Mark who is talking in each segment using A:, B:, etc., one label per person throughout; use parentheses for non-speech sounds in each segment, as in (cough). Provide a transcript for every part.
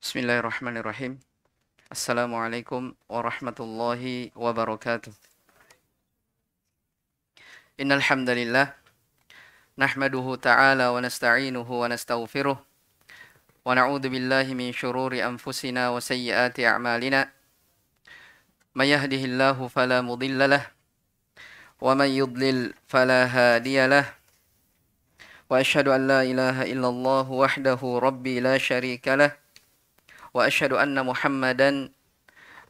A: Bismillahirrahmanirrahim. Assalamualaikum warahmatullahi wabarakatuh. Innal hamdalillah nahmaduhu ta'ala wa nasta'inuhu wa nastaghfiruh wa na'udzu billahi min shururi anfusina wa sayyiati a'malina. May yahdihillahu fala mudilla lah wa may yudlil fala hadiya lah. Wa ashhadu an la ilaha illallah wahdahu rabbi la syarika lah. وأشهد أن محمدا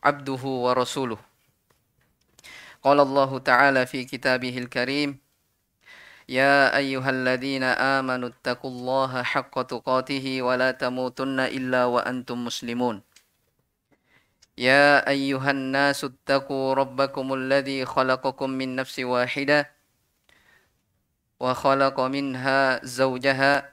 A: عبده ورسوله قال الله تعالى في كتابه الكريم يا أيها الذين آمنوا اتقوا الله حق تقاته ولا تموتن إلا وأنتم مسلمون يا أيها الناس اتقوا ربكم الذي خلقكم من نفس واحدة وخلق منها زوجها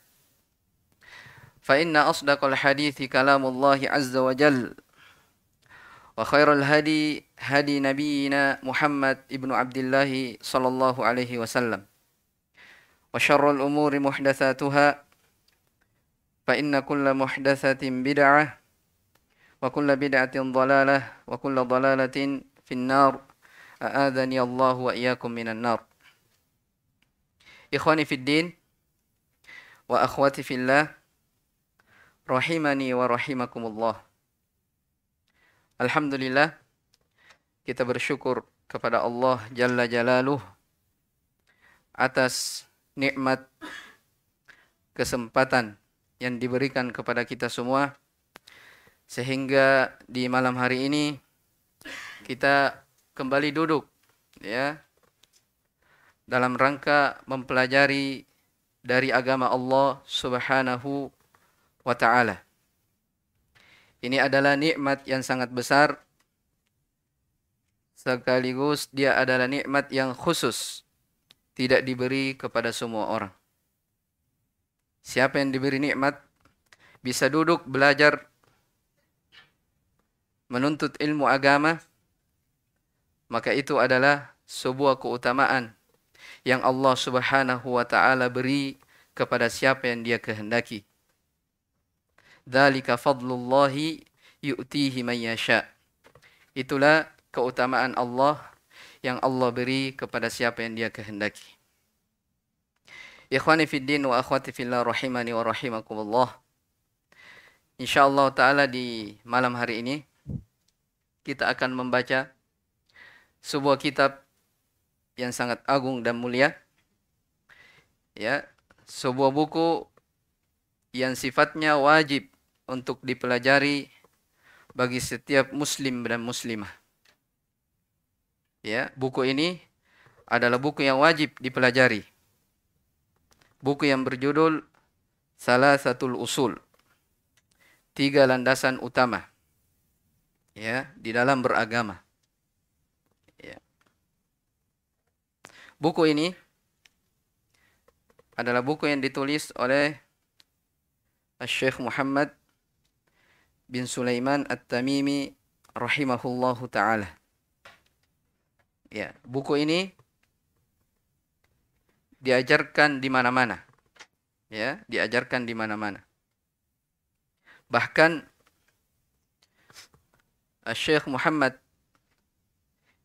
A: فإن أصدق الحديث كلام الله عز وجل وخير الهدي هدي نبينا محمد ابن عبد الله صلى الله عليه وسلم وشر الأمور محدثاتها فإن كل محدثة بدعة وكل بدعة ضلالة وكل ضلالة في النار أآذني الله وإياكم من النار إخواني في الدين وأخواتي في الله rahimani wa rahimakumullah. Alhamdulillah kita bersyukur kepada Allah Jalla Jalaluh atas nikmat kesempatan yang diberikan kepada kita semua sehingga di malam hari ini kita kembali duduk ya dalam rangka mempelajari dari agama Allah Subhanahu wa taala. Ini adalah nikmat yang sangat besar sekaligus dia adalah nikmat yang khusus tidak diberi kepada semua orang. Siapa yang diberi nikmat bisa duduk belajar menuntut ilmu agama maka itu adalah sebuah keutamaan yang Allah Subhanahu wa taala beri kepada siapa yang Dia kehendaki. Dzalika fadlullahi yu'tihi man yasha. Itulah keutamaan Allah yang Allah beri kepada siapa yang Dia kehendaki. Ikhwani fid din wa akhwati fillah rahimani wa rahimakumullah. Insyaallah taala di malam hari ini kita akan membaca sebuah kitab yang sangat agung dan mulia. Ya, sebuah buku yang sifatnya wajib untuk dipelajari bagi setiap muslim dan muslimah. Ya, buku ini adalah buku yang wajib dipelajari. Buku yang berjudul Salah Satu Usul. Tiga landasan utama. Ya, di dalam beragama. Ya. Buku ini adalah buku yang ditulis oleh Syekh Muhammad bin Sulaiman At-Tamimi rahimahullahu taala. Ya, buku ini diajarkan di mana-mana. Ya, diajarkan di mana-mana. Bahkan Syekh Muhammad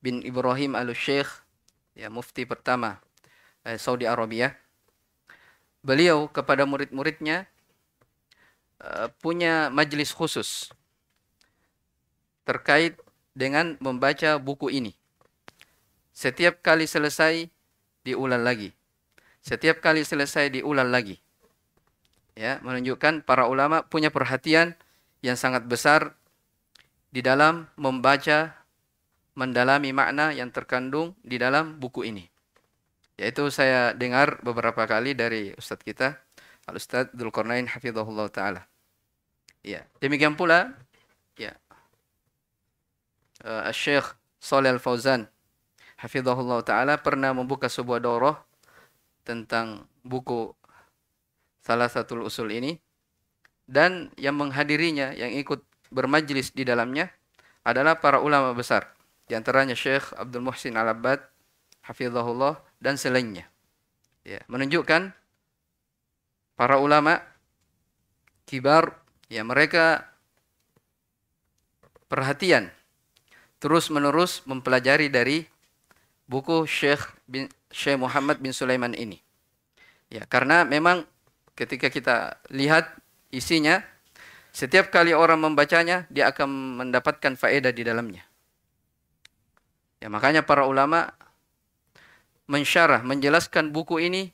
A: bin Ibrahim Al-Syekh, ya mufti pertama eh, Saudi Arabia. Beliau kepada murid-muridnya Eh, punya majelis khusus terkait dengan membaca buku ini. Setiap kali selesai diulang lagi. Setiap kali selesai diulang lagi. Ya, menunjukkan para ulama punya perhatian yang sangat besar di dalam membaca mendalami makna yang terkandung di dalam buku ini. Yaitu saya dengar beberapa kali dari ustadz kita Al Ustaz Dzulkarnain hafizahullah taala. Ya, demikian pula ya. Uh, eh, Syekh Shalih Al Fauzan hafizahullah taala pernah membuka sebuah daurah tentang buku salah satu usul ini dan yang menghadirinya yang ikut bermajlis di dalamnya adalah para ulama besar di antaranya Syekh Abdul Muhsin Al Abbad hafizahullah dan selainnya ya menunjukkan para ulama kibar ya mereka perhatian terus menerus mempelajari dari buku Syekh bin Syekh Muhammad bin Sulaiman ini. Ya, karena memang ketika kita lihat isinya setiap kali orang membacanya dia akan mendapatkan faedah di dalamnya. Ya, makanya para ulama mensyarah menjelaskan buku ini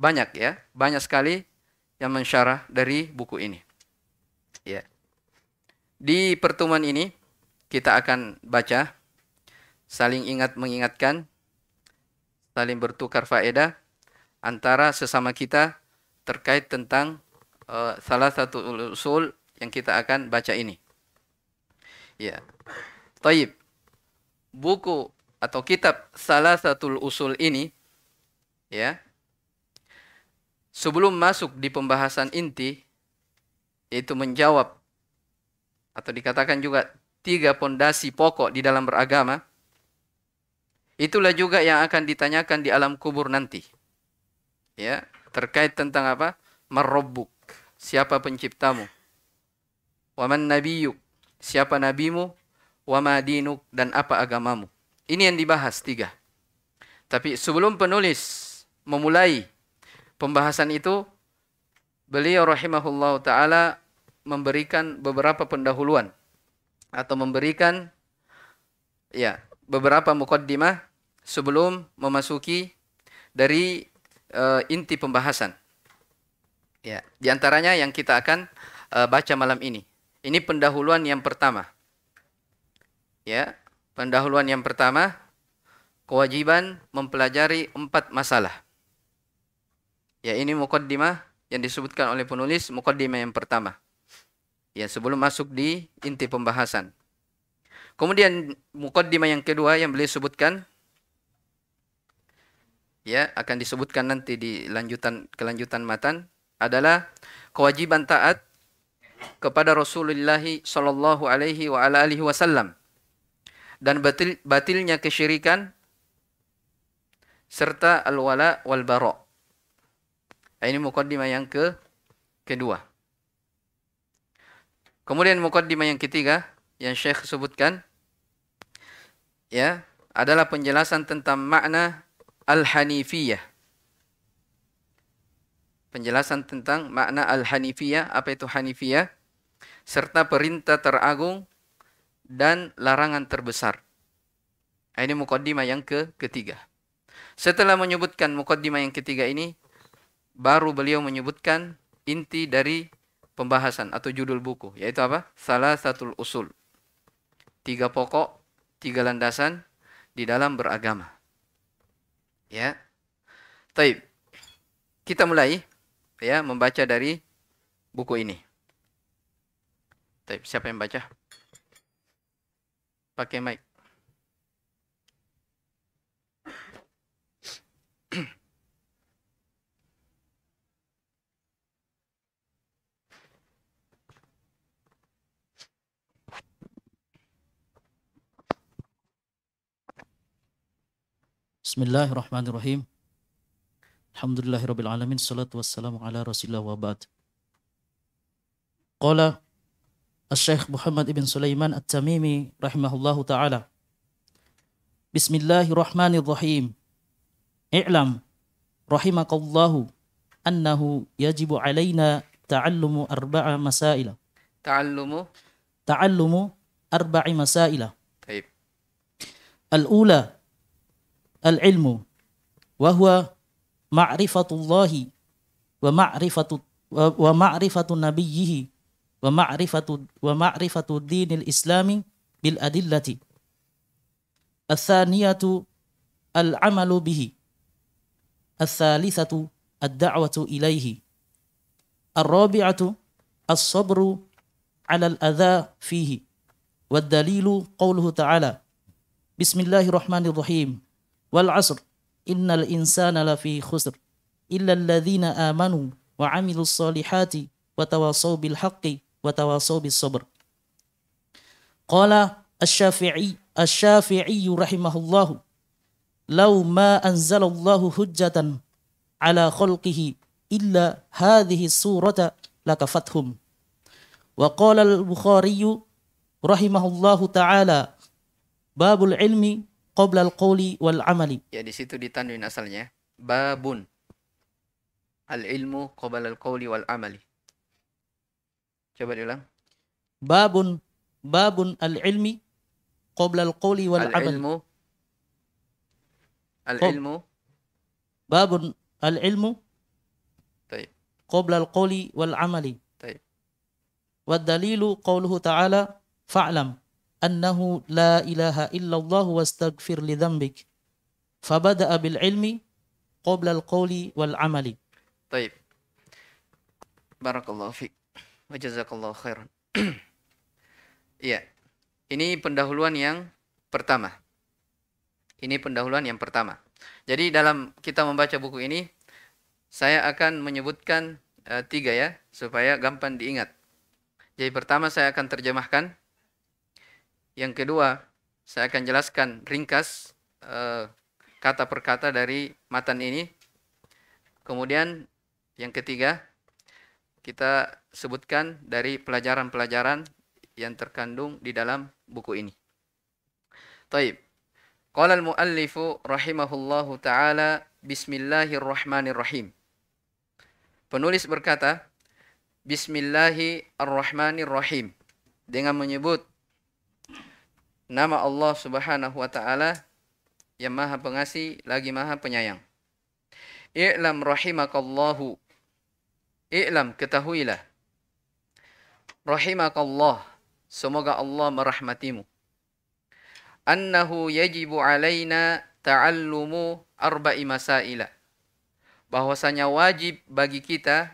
A: banyak ya, banyak sekali yang mensyarah dari buku ini. Ya. Di pertemuan ini kita akan baca saling ingat mengingatkan saling bertukar faedah antara sesama kita terkait tentang uh, salah satu usul yang kita akan baca ini. Ya. Taib. Buku atau kitab salah satu usul ini ya Sebelum masuk di pembahasan inti, yaitu menjawab atau dikatakan juga tiga pondasi pokok di dalam beragama, itulah juga yang akan ditanyakan di alam kubur nanti. Ya, terkait tentang apa? merobuk siapa penciptamu? Waman nabiyuk, siapa nabimu? Wama dinuk, dan apa agamamu? Ini yang dibahas tiga. Tapi sebelum penulis memulai pembahasan itu beliau rahimahullah taala memberikan beberapa pendahuluan atau memberikan ya beberapa mukaddimah sebelum memasuki dari e, inti pembahasan. Ya, diantaranya yang kita akan e, baca malam ini. Ini pendahuluan yang pertama. Ya, pendahuluan yang pertama kewajiban mempelajari empat masalah. Ya ini mukaddimah yang disebutkan oleh penulis mukaddimah yang pertama. Ya sebelum masuk di inti pembahasan. Kemudian mukaddimah yang kedua yang beliau sebutkan ya akan disebutkan nanti di lanjutan kelanjutan matan adalah kewajiban taat kepada Rasulullah sallallahu alaihi wa ala alihi wasallam dan batil batilnya kesyirikan serta al-wala wal bara. Eh, ini mukaddimah yang ke kedua. Kemudian mukaddimah yang ketiga yang Syekh sebutkan ya adalah penjelasan tentang makna al-hanifiyah. Penjelasan tentang makna al-hanifiyah, apa itu hanifiyah serta perintah teragung dan larangan terbesar. Eh, ini mukaddimah yang ke ketiga. Setelah menyebutkan mukaddimah yang ketiga ini, baru beliau menyebutkan inti dari pembahasan atau judul buku yaitu apa? Salah satu usul. Tiga pokok, tiga landasan di dalam beragama. Ya. Taib. Kita mulai ya membaca dari buku ini. Taib, siapa yang baca? Pakai mic.
B: بسم الله الرحمن الرحيم الحمد لله رب العالمين الصلاة والسلام على رسول الله وبعد قال الشيخ محمد بن سليمان التميمي رحمه الله تعالى بسم الله الرحمن الرحيم اعلم رحمك الله أنه يجب علينا تعلم أربع مسائل تعلم تعلم أربع مسائل الأولى العلم وهو معرفة الله ومعرفة ومعرفة نبيه ومعرفة ومعرفة الدين الإسلامي بالأدلة الثانية العمل به الثالثة الدعوة إليه الرابعة الصبر على الأذى فيه والدليل قوله تعالى بسم الله الرحمن الرحيم والعصر إن الإنسان لفي خسر إلا الذين آمنوا وعملوا الصالحات وتواصوا بالحق وتواصوا بالصبر قال الشافعي الشافعي رحمه الله لو ما أنزل الله حجة على خلقه إلا هذه السورة لكفتهم وقال البخاري رحمه الله تعالى باب العلم qabla al-qawli wal amali. Ya di situ ditanwin asalnya babun
A: al-ilmu qabla al-qawli wal amali. Coba diulang.
B: Babun babun al-ilmi qabla al-qawli wal amali. Al-ilmu al-ilmu babun al-ilmu qabla al-qawli wal amali. dalilu qawluhu قوله تعالى Fa annahu la ilaha illallah wa astaghfir li dhambik. Fabada'a bil ilmi qabla al qawli wal amali.
A: Baik. Barakallahu fiik. Wa jazakallahu khairan. (clears throat) ya Ini pendahuluan yang pertama. Ini pendahuluan yang pertama. Jadi dalam kita membaca buku ini, saya akan menyebutkan uh, tiga ya, supaya gampang diingat. Jadi pertama saya akan terjemahkan yang kedua, saya akan jelaskan ringkas eh, kata per kata dari matan ini. Kemudian yang ketiga, kita sebutkan dari pelajaran-pelajaran yang terkandung di dalam buku ini. Taib. Qala al-muallifu rahimahullahu taala bismillahirrahmanirrahim. Penulis berkata, Bismillahirrahmanirrahim dengan menyebut nama Allah Subhanahu wa taala yang Maha Pengasih lagi Maha Penyayang. I'lam rahimakallahu. I'lam ketahuilah. Rahimakallah. Semoga Allah merahmatimu. Annahu yajibu alaina ta'allumu arba'i masaila. Bahwasanya wajib bagi kita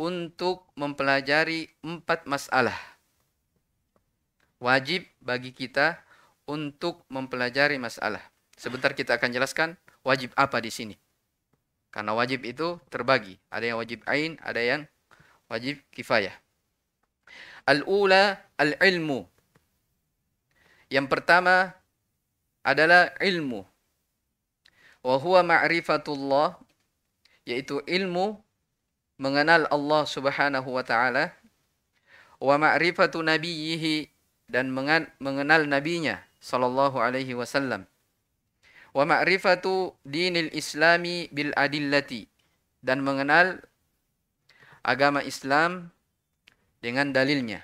A: untuk mempelajari empat masalah wajib bagi kita untuk mempelajari masalah. Sebentar kita akan jelaskan wajib apa di sini. Karena wajib itu terbagi, ada yang wajib ain, ada yang wajib kifayah. Al-ula al-ilmu. Yang pertama adalah ilmu. Wa huwa ma'rifatullah yaitu ilmu mengenal Allah Subhanahu wa taala wa ma'rifatu nabiyhi dan mengenal nabinya sallallahu alaihi wasallam wa ma'rifatu dinil islami bil adillati dan mengenal agama Islam dengan dalilnya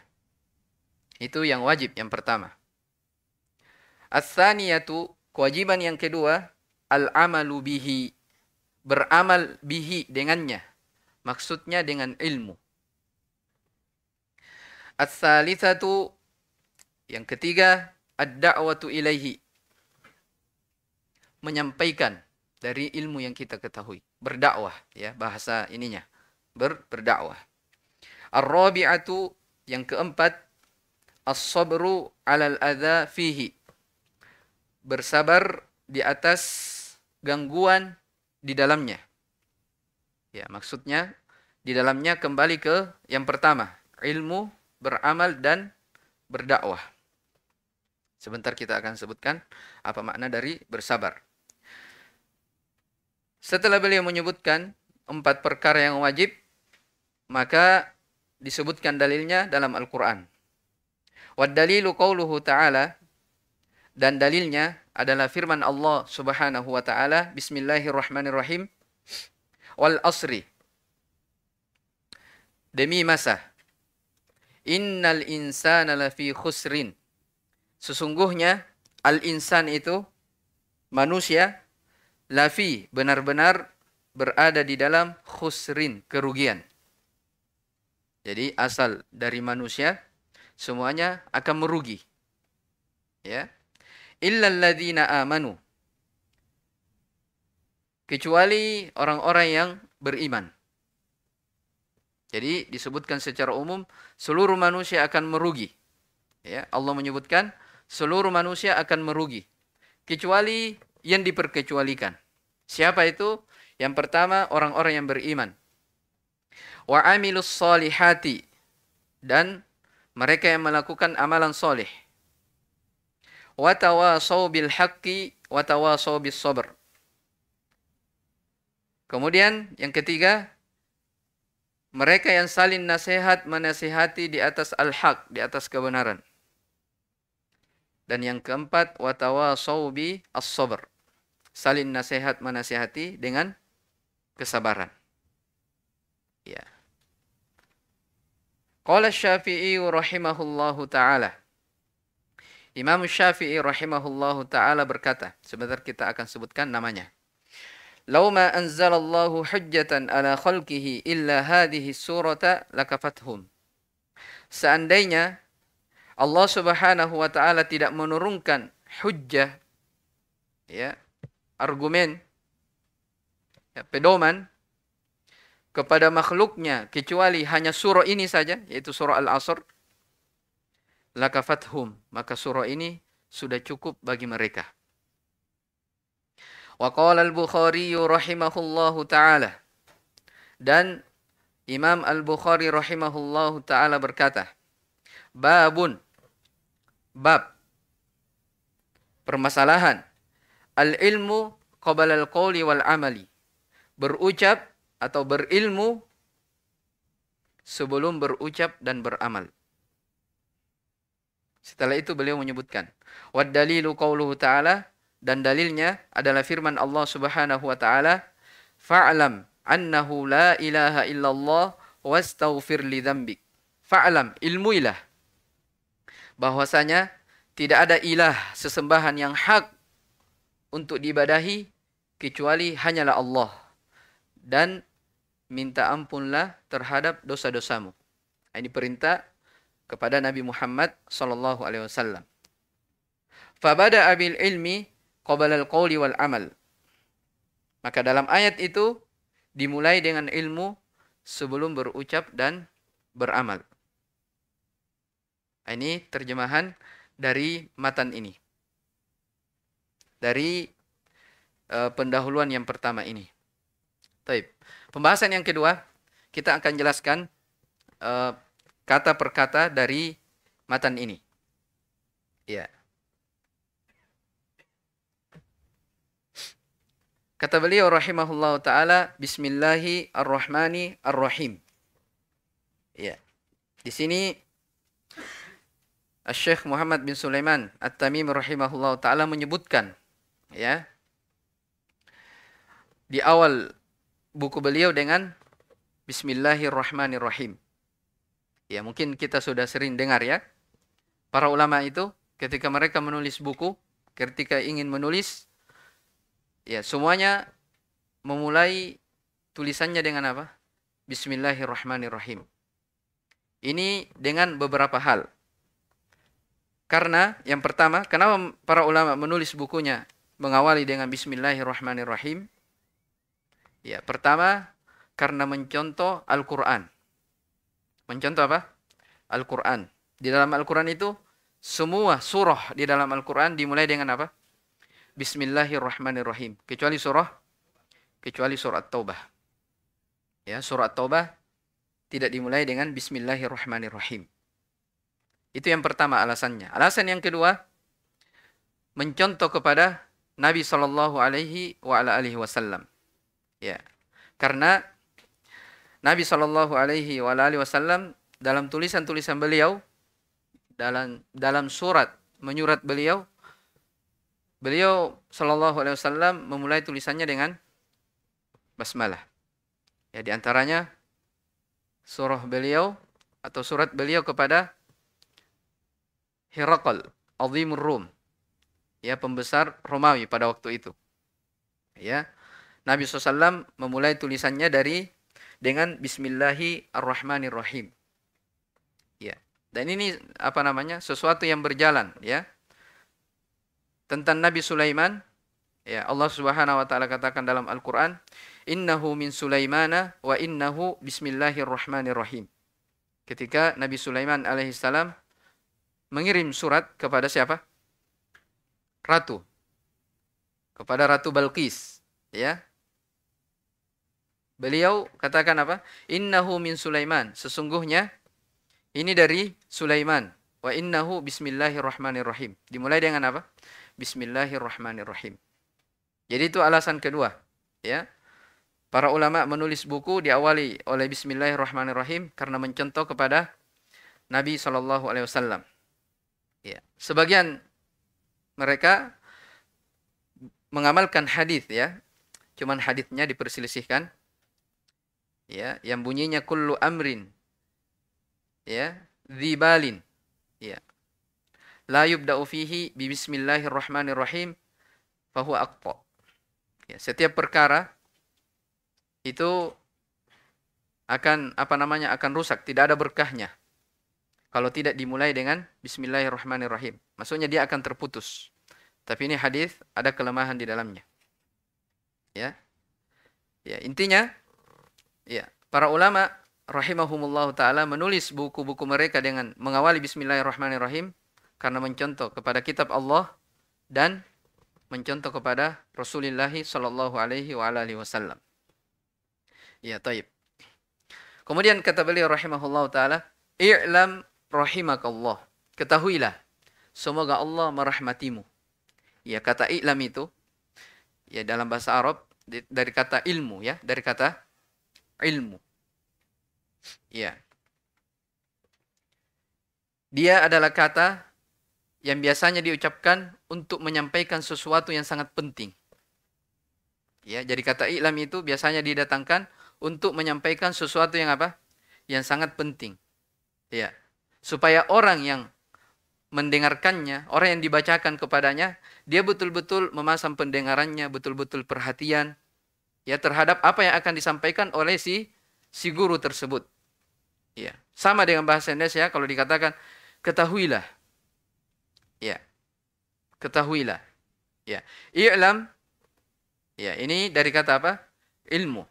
A: itu yang wajib yang pertama as-saniyatu kewajiban yang kedua al-amalu bihi beramal bihi dengannya maksudnya dengan ilmu as salisatu yang ketiga, ad-da'watu ilaihi. Menyampaikan dari ilmu yang kita ketahui. Berdakwah ya bahasa ininya. Ber, berdakwah. Ar-rabi'atu yang keempat as-sabru 'alal adza fihi. Bersabar di atas gangguan di dalamnya. Ya, maksudnya di dalamnya kembali ke yang pertama, ilmu, beramal dan berdakwah. Sebentar kita akan sebutkan apa makna dari bersabar. Setelah beliau menyebutkan empat perkara yang wajib, maka disebutkan dalilnya dalam Al-Quran. Wad qawluhu ta'ala, dan dalilnya adalah firman Allah subhanahu wa ta'ala, Bismillahirrahmanirrahim, wal asri, demi masa, innal insana lafi khusrin, Sesungguhnya al-insan itu manusia lafi benar-benar berada di dalam khusrin kerugian. Jadi asal dari manusia semuanya akan merugi. Ya. Illal ladzina amanu. Kecuali orang-orang yang beriman. Jadi disebutkan secara umum seluruh manusia akan merugi. Ya, Allah menyebutkan seluruh manusia akan merugi kecuali yang diperkecualikan. Siapa itu? Yang pertama orang-orang yang beriman. Wa amilus solihati dan mereka yang melakukan amalan soleh. Wa tawasau bil haqqi wa tawasau bis sabr. Kemudian yang ketiga, mereka yang saling nasihat menasihati di atas al-haq, di atas kebenaran. Dan yang keempat, watawa sawbi as-sabr. salin nasihat menasihati dengan kesabaran. Ya. Qala Syafi'i rahimahullahu taala. Imam Syafi'i rahimahullahu taala berkata, sebentar kita akan sebutkan namanya. Lau ma anzalallahu hujjatan ala khalqihi illa hadihi surata lakafathum. Seandainya Allah Subhanahu wa taala tidak menurunkan hujjah ya argumen ya, pedoman kepada makhluknya kecuali hanya surah ini saja yaitu surah Al-Asr lakafathum maka surah ini sudah cukup bagi mereka Wa qala al-Bukhari rahimahullahu taala dan Imam Al-Bukhari rahimahullahu taala berkata Babun bab permasalahan al ilmu qabala al qawli wal amali berucap atau berilmu sebelum berucap dan beramal setelah itu beliau menyebutkan wad dalilu qawluhu ta'ala dan dalilnya adalah firman Allah Subhanahu wa taala fa'lam annahu la ilaha illallah wastaghfir li dzambik fa'lam ilmuilah bahwasanya tidak ada ilah sesembahan yang hak untuk diibadahi kecuali hanyalah Allah dan minta ampunlah terhadap dosa-dosamu. Nah, ini perintah kepada Nabi Muhammad sallallahu alaihi wasallam. Fabada abil ilmi qabla al wal amal. Maka dalam ayat itu dimulai dengan ilmu sebelum berucap dan beramal. Nah, ini terjemahan dari matan ini. Dari e, pendahuluan yang pertama ini. Taib. Pembahasan yang kedua, kita akan jelaskan e, kata per kata dari matan ini. Ya. Kata beliau rahimahullah taala bismillahirrahmanirrahim. Ya. Di sini Syekh Muhammad bin Sulaiman At-Tamim rahimahullah taala menyebutkan ya di awal buku beliau dengan Bismillahirrahmanirrahim. Ya, mungkin kita sudah sering dengar ya. Para ulama itu ketika mereka menulis buku, ketika ingin menulis ya semuanya memulai tulisannya dengan apa? Bismillahirrahmanirrahim. Ini dengan beberapa hal. Karena yang pertama, kenapa para ulama menulis bukunya mengawali dengan bismillahirrahmanirrahim? Ya, pertama karena mencontoh Al-Qur'an. Mencontoh apa? Al-Qur'an. Di dalam Al-Qur'an itu semua surah di dalam Al-Qur'an dimulai dengan apa? Bismillahirrahmanirrahim. Kecuali surah kecuali surat Taubah. Ya, surat Taubah tidak dimulai dengan bismillahirrahmanirrahim. Itu yang pertama alasannya. Alasan yang kedua, mencontoh kepada Nabi Shallallahu Alaihi Wasallam. Ya, karena Nabi Shallallahu Alaihi Wasallam dalam tulisan-tulisan beliau dalam dalam surat menyurat beliau beliau Shallallahu Alaihi Wasallam memulai tulisannya dengan basmalah. Ya, diantaranya surah beliau atau surat beliau kepada Herakl, Azimur Rum. Ya, pembesar Romawi pada waktu itu. Ya. Nabi SAW memulai tulisannya dari dengan Bismillahirrahmanirrahim. Ya. Dan ini apa namanya? sesuatu yang berjalan, ya. Tentang Nabi Sulaiman, ya Allah Subhanahu wa taala katakan dalam Al-Qur'an, "Innahu min Sulaimana wa innahu bismillahirrahmanirrahim." Ketika Nabi Sulaiman alaihissalam mengirim surat kepada siapa? Ratu. Kepada Ratu Balkis ya. Beliau katakan apa? Innahu min Sulaiman. Sesungguhnya ini dari Sulaiman. Wa innahu bismillahirrahmanirrahim. Dimulai dengan apa? Bismillahirrahmanirrahim. Jadi itu alasan kedua, ya. Para ulama menulis buku diawali oleh Bismillahirrahmanirrahim karena mencontoh kepada Nabi Shallallahu Alaihi Wasallam. Ya. Sebagian mereka mengamalkan hadis ya. Cuman hadisnya diperselisihkan. Ya, yang bunyinya kullu amrin. Ya, dzibalin. Ya. La yubda'u fihi bi bismillahirrahmanirrahim fahuwa aqta. Ya, setiap perkara itu akan apa namanya akan rusak, tidak ada berkahnya kalau tidak dimulai dengan bismillahirrahmanirrahim. Maksudnya dia akan terputus. Tapi ini hadis ada kelemahan di dalamnya. Ya. Ya, intinya ya, para ulama rahimahumullah taala menulis buku-buku mereka dengan mengawali bismillahirrahmanirrahim karena mencontoh kepada kitab Allah dan mencontoh kepada Rasulullah sallallahu alaihi wa alihi wasallam. Ya, taib. Kemudian kata beliau rahimahullah taala, "I'lam rahimakallah. Ketahuilah, semoga Allah merahmatimu. Ya kata ilam itu ya dalam bahasa Arab dari kata ilmu ya, dari kata ilmu. Ya. Dia adalah kata yang biasanya diucapkan untuk menyampaikan sesuatu yang sangat penting. Ya, jadi kata ilam itu biasanya didatangkan untuk menyampaikan sesuatu yang apa? Yang sangat penting. Ya supaya orang yang mendengarkannya, orang yang dibacakan kepadanya, dia betul-betul memasang pendengarannya, betul-betul perhatian ya terhadap apa yang akan disampaikan oleh si si guru tersebut. Ya, sama dengan bahasa Indonesia kalau dikatakan ketahuilah. Ya. Ketahuilah. Ya. I'lam ya, ini dari kata apa? Ilmu.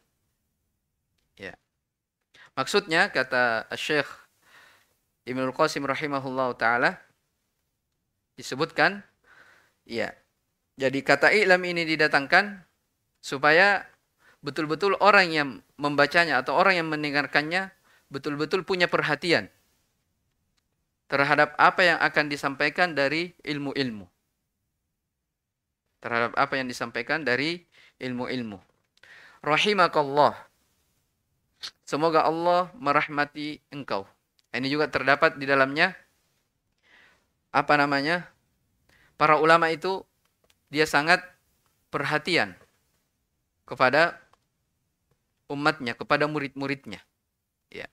A: Ya. Maksudnya kata Syekh Ibnu Qasim rahimahullah taala disebutkan ya jadi kata ilam ini didatangkan supaya betul-betul orang yang membacanya atau orang yang mendengarkannya betul-betul punya perhatian terhadap apa yang akan disampaikan dari ilmu-ilmu terhadap apa yang disampaikan dari ilmu-ilmu rahimakallah semoga Allah merahmati engkau ini juga terdapat di dalamnya apa namanya? Para ulama itu dia sangat perhatian kepada umatnya, kepada murid-muridnya. Ya.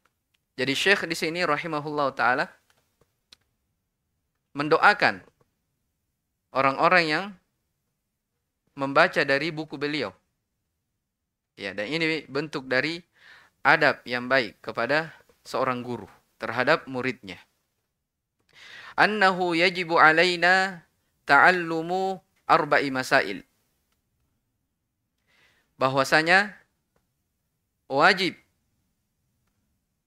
A: Jadi Syekh di sini rahimahullah taala mendoakan orang-orang yang membaca dari buku beliau. Ya, dan ini bentuk dari adab yang baik kepada seorang guru terhadap muridnya. Annahu yajibu alaina ta'allumu arba'i masail. Bahwasanya wajib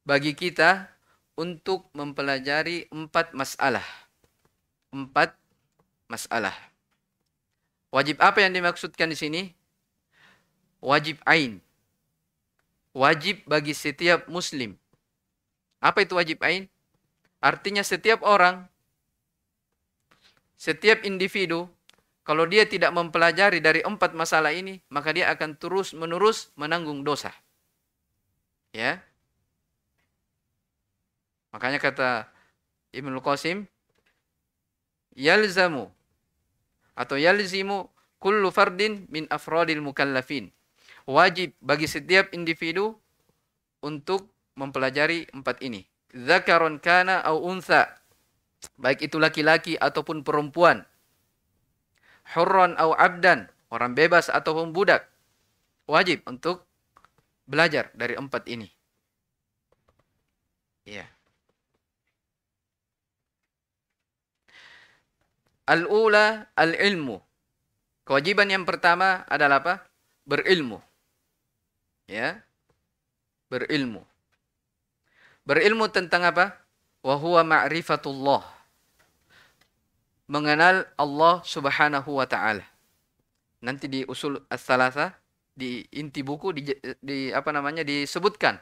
A: bagi kita untuk mempelajari empat masalah. Empat masalah. Wajib apa yang dimaksudkan di sini? Wajib ain. Wajib bagi setiap muslim apa itu wajib ain? Artinya setiap orang, setiap individu, kalau dia tidak mempelajari dari empat masalah ini, maka dia akan terus-menerus menanggung dosa. Ya. Makanya kata Ibnu Qasim, yalzamu atau yalzimu kullu fardin min afrodil mukallafin. Wajib bagi setiap individu untuk mempelajari empat ini. Zakaron kana au unsa. Baik itu laki-laki ataupun perempuan. Hurron au abdan. Orang bebas ataupun budak. Wajib untuk belajar dari empat ini. ya Yeah. Al-ula al-ilmu. Kewajiban yang pertama adalah apa? Berilmu. Ya. Berilmu. Berilmu tentang apa? Wahuwa ma'rifatullah. Mengenal Allah subhanahu wa ta'ala. Nanti di usul as-salasa, di inti buku, di, di apa namanya, disebutkan.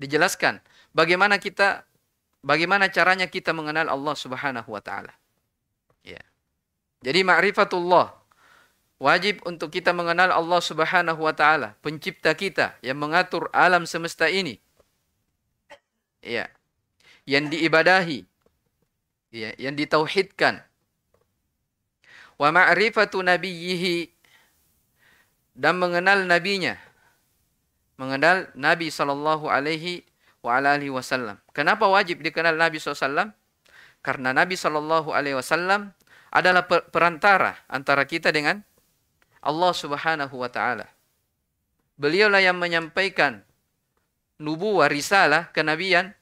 A: Dijelaskan. Bagaimana kita, bagaimana caranya kita mengenal Allah subhanahu wa ta'ala. Ya. Jadi ma'rifatullah. Wajib untuk kita mengenal Allah subhanahu wa ta'ala. Pencipta kita yang mengatur alam semesta ini ya yang diibadahi ya yang ditauhidkan wa ma'rifatu nabiyhi dan mengenal nabinya mengenal nabi sallallahu alaihi wa alihi wasallam kenapa wajib dikenal nabi sallallahu karena nabi sallallahu alaihi wasallam adalah perantara antara kita dengan Allah Subhanahu wa taala beliaulah yang menyampaikan nubuah, risalah, kenabian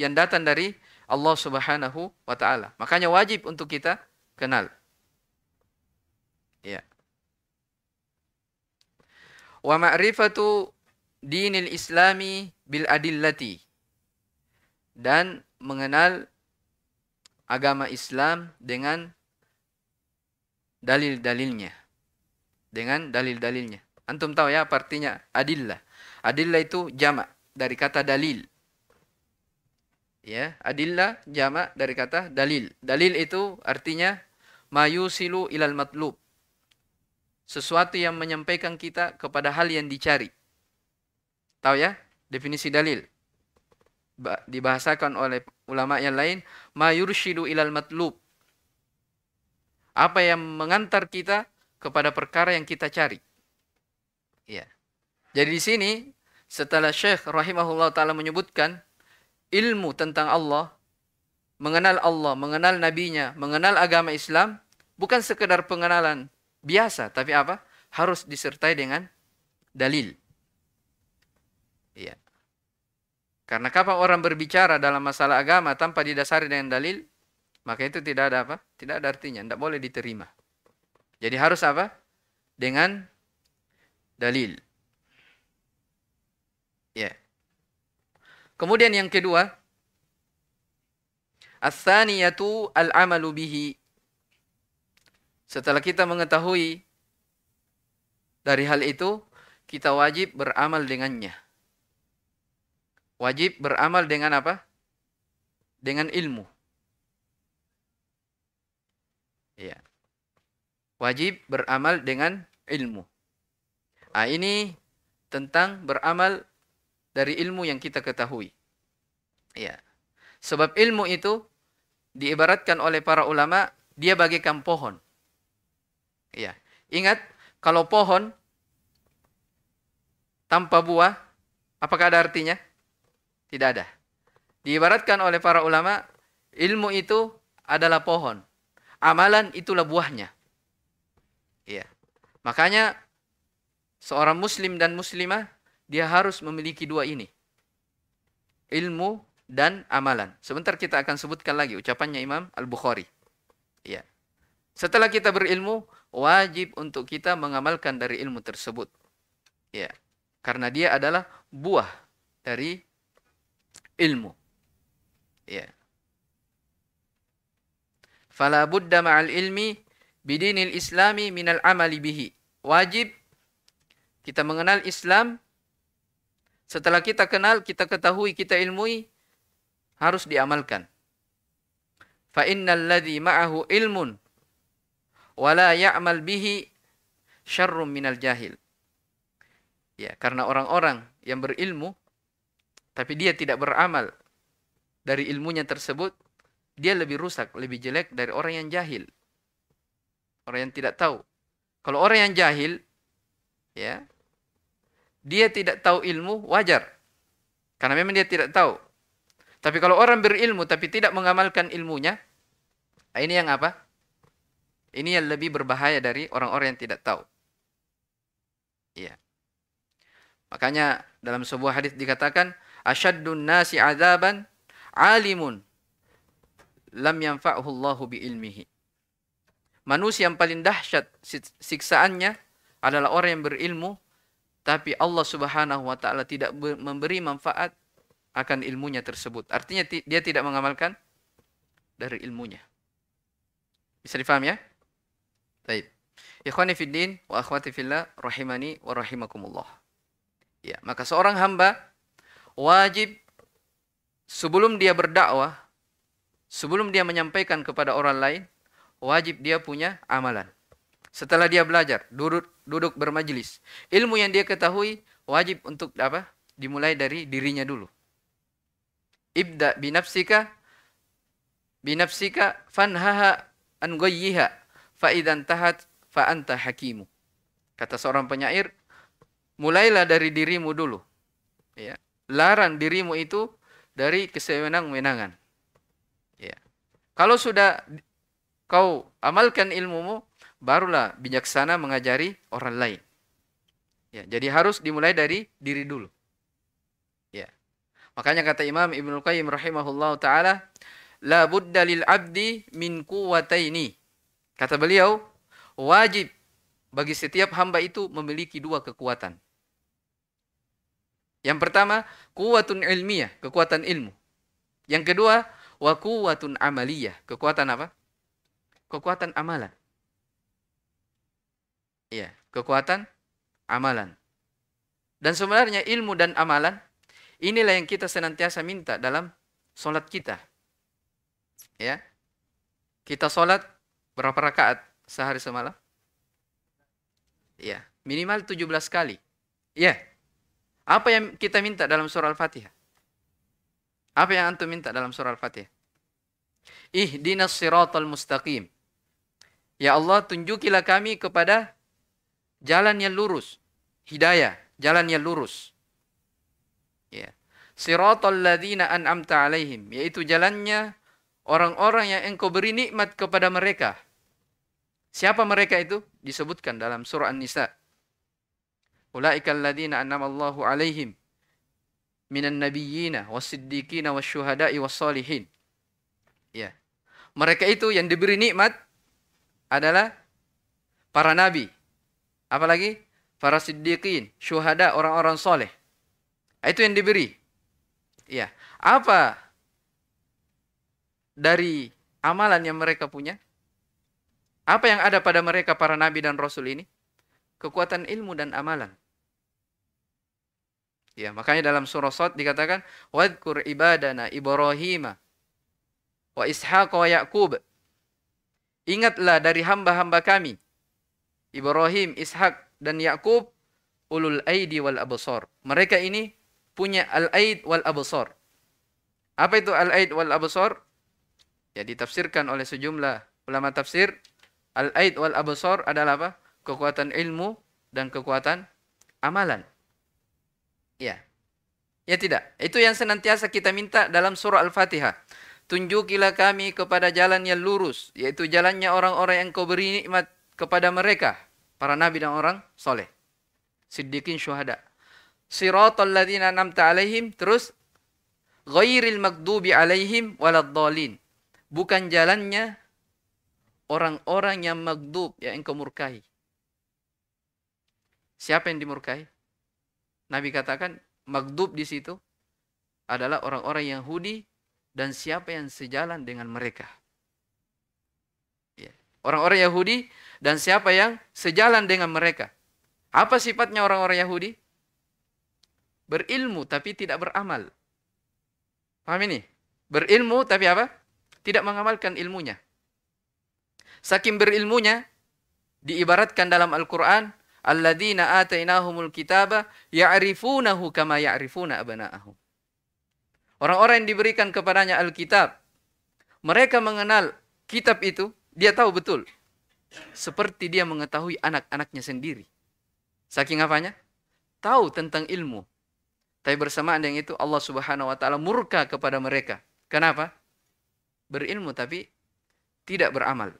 A: yang datang dari Allah Subhanahu wa taala. Makanya wajib untuk kita kenal. Ya. Wa ma'rifatu dinil islami bil adillati. Dan mengenal agama Islam dengan dalil-dalilnya. Dengan dalil-dalilnya. Antum tahu ya artinya adillah. Adillah itu jamak dari kata dalil. Ya, adillah jamak dari kata dalil. Dalil itu artinya mayusilu ilal matlub. Sesuatu yang menyampaikan kita kepada hal yang dicari. Tahu ya? Definisi dalil. dibahasakan oleh ulama yang lain, mayurshidu ilal matlub. Apa yang mengantar kita kepada perkara yang kita cari. Ya. Jadi di sini setelah Syekh rahimahullah taala menyebutkan ilmu tentang Allah, mengenal Allah, mengenal Nabi-Nya, mengenal agama Islam bukan sekedar pengenalan biasa, tapi apa? Harus disertai dengan dalil. Iya. Karena kapan orang berbicara dalam masalah agama tanpa didasari dengan dalil, maka itu tidak ada apa? Tidak ada artinya, tidak boleh diterima. Jadi harus apa? Dengan dalil. Ya. Kemudian yang kedua, As-saniyatu al-amalu Setelah kita mengetahui dari hal itu, kita wajib beramal dengannya. Wajib beramal dengan apa? Dengan ilmu. Ya. Wajib beramal dengan ilmu. Nah, ini tentang beramal dari ilmu yang kita ketahui. Ya. Sebab ilmu itu diibaratkan oleh para ulama dia bagaikan pohon. Ya. Ingat kalau pohon tanpa buah apakah ada artinya? Tidak ada. Diibaratkan oleh para ulama ilmu itu adalah pohon. Amalan itulah buahnya. Ya. Makanya seorang muslim dan muslimah dia harus memiliki dua ini. Ilmu dan amalan. Sebentar kita akan sebutkan lagi ucapannya Imam Al-Bukhari. Ya. Setelah kita berilmu, wajib untuk kita mengamalkan dari ilmu tersebut. Ya. Karena dia adalah buah dari ilmu. Ya. Fala budda ma'al ilmi bidinil islami minal amali bihi. Wajib kita mengenal Islam setelah kita kenal, kita ketahui, kita ilmui, harus diamalkan. Fa innal ma'ahu ilmun wa la ya'mal bihi syarrum minal jahil. Ya, karena orang-orang yang berilmu tapi dia tidak beramal dari ilmunya tersebut, dia lebih rusak, lebih jelek dari orang yang jahil. Orang yang tidak tahu. Kalau orang yang jahil, ya, dia tidak tahu ilmu, wajar. Karena memang dia tidak tahu. Tapi kalau orang berilmu tapi tidak mengamalkan ilmunya, nah ini yang apa? Ini yang lebih berbahaya dari orang-orang yang tidak tahu. Iya. Makanya dalam sebuah hadis dikatakan, asyaddun nasi azaban alimun lam yanfa'uhullahu Allahu Manusia yang paling dahsyat siksaannya adalah orang yang berilmu tapi Allah Subhanahu wa taala tidak memberi manfaat akan ilmunya tersebut. Artinya dia tidak mengamalkan dari ilmunya. Bisa difaham ya? Baik. Ikhwani fid din wa akhwati fillah rahimani wa rahimakumullah. Ya, maka seorang hamba wajib sebelum dia berdakwah, sebelum dia menyampaikan kepada orang lain, wajib dia punya amalan. Setelah dia belajar, duduk duduk bermajelis. Ilmu yang dia ketahui wajib untuk apa? Dimulai dari dirinya dulu. Ibda binafsika binafsika fanhaha an ghayyiha fa idan tahat fa anta hakimu. Kata seorang penyair, mulailah dari dirimu dulu. Ya. Larang dirimu itu dari kesewenang-wenangan. Ya. Kalau sudah kau amalkan ilmumu, barulah bijaksana mengajari orang lain. Ya, jadi harus dimulai dari diri dulu. Ya. Makanya kata Imam Ibnu Qayyim rahimahullah taala, la budda lil abdi min quwwataini. Kata beliau, wajib bagi setiap hamba itu memiliki dua kekuatan. Yang pertama, kuwatun ilmiah, kekuatan ilmu. Yang kedua, wa kuwatun amaliyah, kekuatan apa? Kekuatan amalan ya, kekuatan amalan. Dan sebenarnya ilmu dan amalan inilah yang kita senantiasa minta dalam solat kita. Ya. Kita solat berapa rakaat sehari semalam? Ya, minimal 17 kali. Ya. Apa yang kita minta dalam surah Al-Fatihah? Apa yang antum minta dalam surah Al-Fatihah? Ihdinas siratal mustaqim. Ya Allah, tunjukilah kami kepada jalannya lurus. Hidayah, jalannya lurus. Ya. Siratal ladzina an'amta alaihim, yaitu jalannya orang-orang yang engkau beri nikmat kepada mereka. Siapa mereka itu? Disebutkan dalam surah An-Nisa. Ulaikal ladzina an'amallahu alaihim minan nabiyyina wasiddiqina wasyuhada'i wassalihin. Ya. Mereka itu yang diberi nikmat adalah para nabi, apalagi para siddiqin, syuhada, orang-orang soleh. Ah, itu yang diberi. Iya. Apa dari amalan yang mereka punya? Apa yang ada pada mereka para nabi dan rasul ini? Kekuatan ilmu dan amalan. Ya, makanya dalam surah Sot dikatakan wadkur ibadana Ibrahim wa Ishaq wa Yaqub. Ingatlah dari hamba-hamba kami Ibrahim, Ishak dan Yakub ulul aidi wal absar. Mereka ini punya al aid wal absar. Apa itu al aid wal absar? Ya ditafsirkan oleh sejumlah ulama tafsir al aid wal absar adalah apa? Kekuatan ilmu dan kekuatan amalan. Ya. Ya tidak. Itu yang senantiasa kita minta dalam surah Al-Fatihah. Tunjukilah kami kepada jalan yang lurus, yaitu jalannya orang-orang yang kau beri nikmat kepada mereka Para nabi dan orang soleh. Siddiqin syuhada. Siratul ladzina namta alaihim terus ghairil magdubi alaihim waladhdallin. Bukan jalannya orang-orang yang magdub yang engkau murkai. Siapa yang dimurkai? Nabi katakan magdub di situ adalah orang-orang yang hudi dan siapa yang sejalan dengan mereka. Ya. Orang-orang Yahudi dan siapa yang sejalan dengan mereka. Apa sifatnya orang-orang Yahudi? Berilmu tapi tidak beramal. Paham ini? Berilmu tapi apa? Tidak mengamalkan ilmunya. Saking berilmunya diibaratkan dalam Al-Qur'an alladzina atainahumul kitaba ya'rifunahu kama ya'rifuna abna'ahum. Orang-orang yang diberikan kepadanya Alkitab, mereka mengenal kitab itu, dia tahu betul seperti dia mengetahui anak-anaknya sendiri. Saking apanya? Tahu tentang ilmu. Tapi bersamaan dengan itu Allah Subhanahu wa taala murka kepada mereka. Kenapa? Berilmu tapi tidak beramal.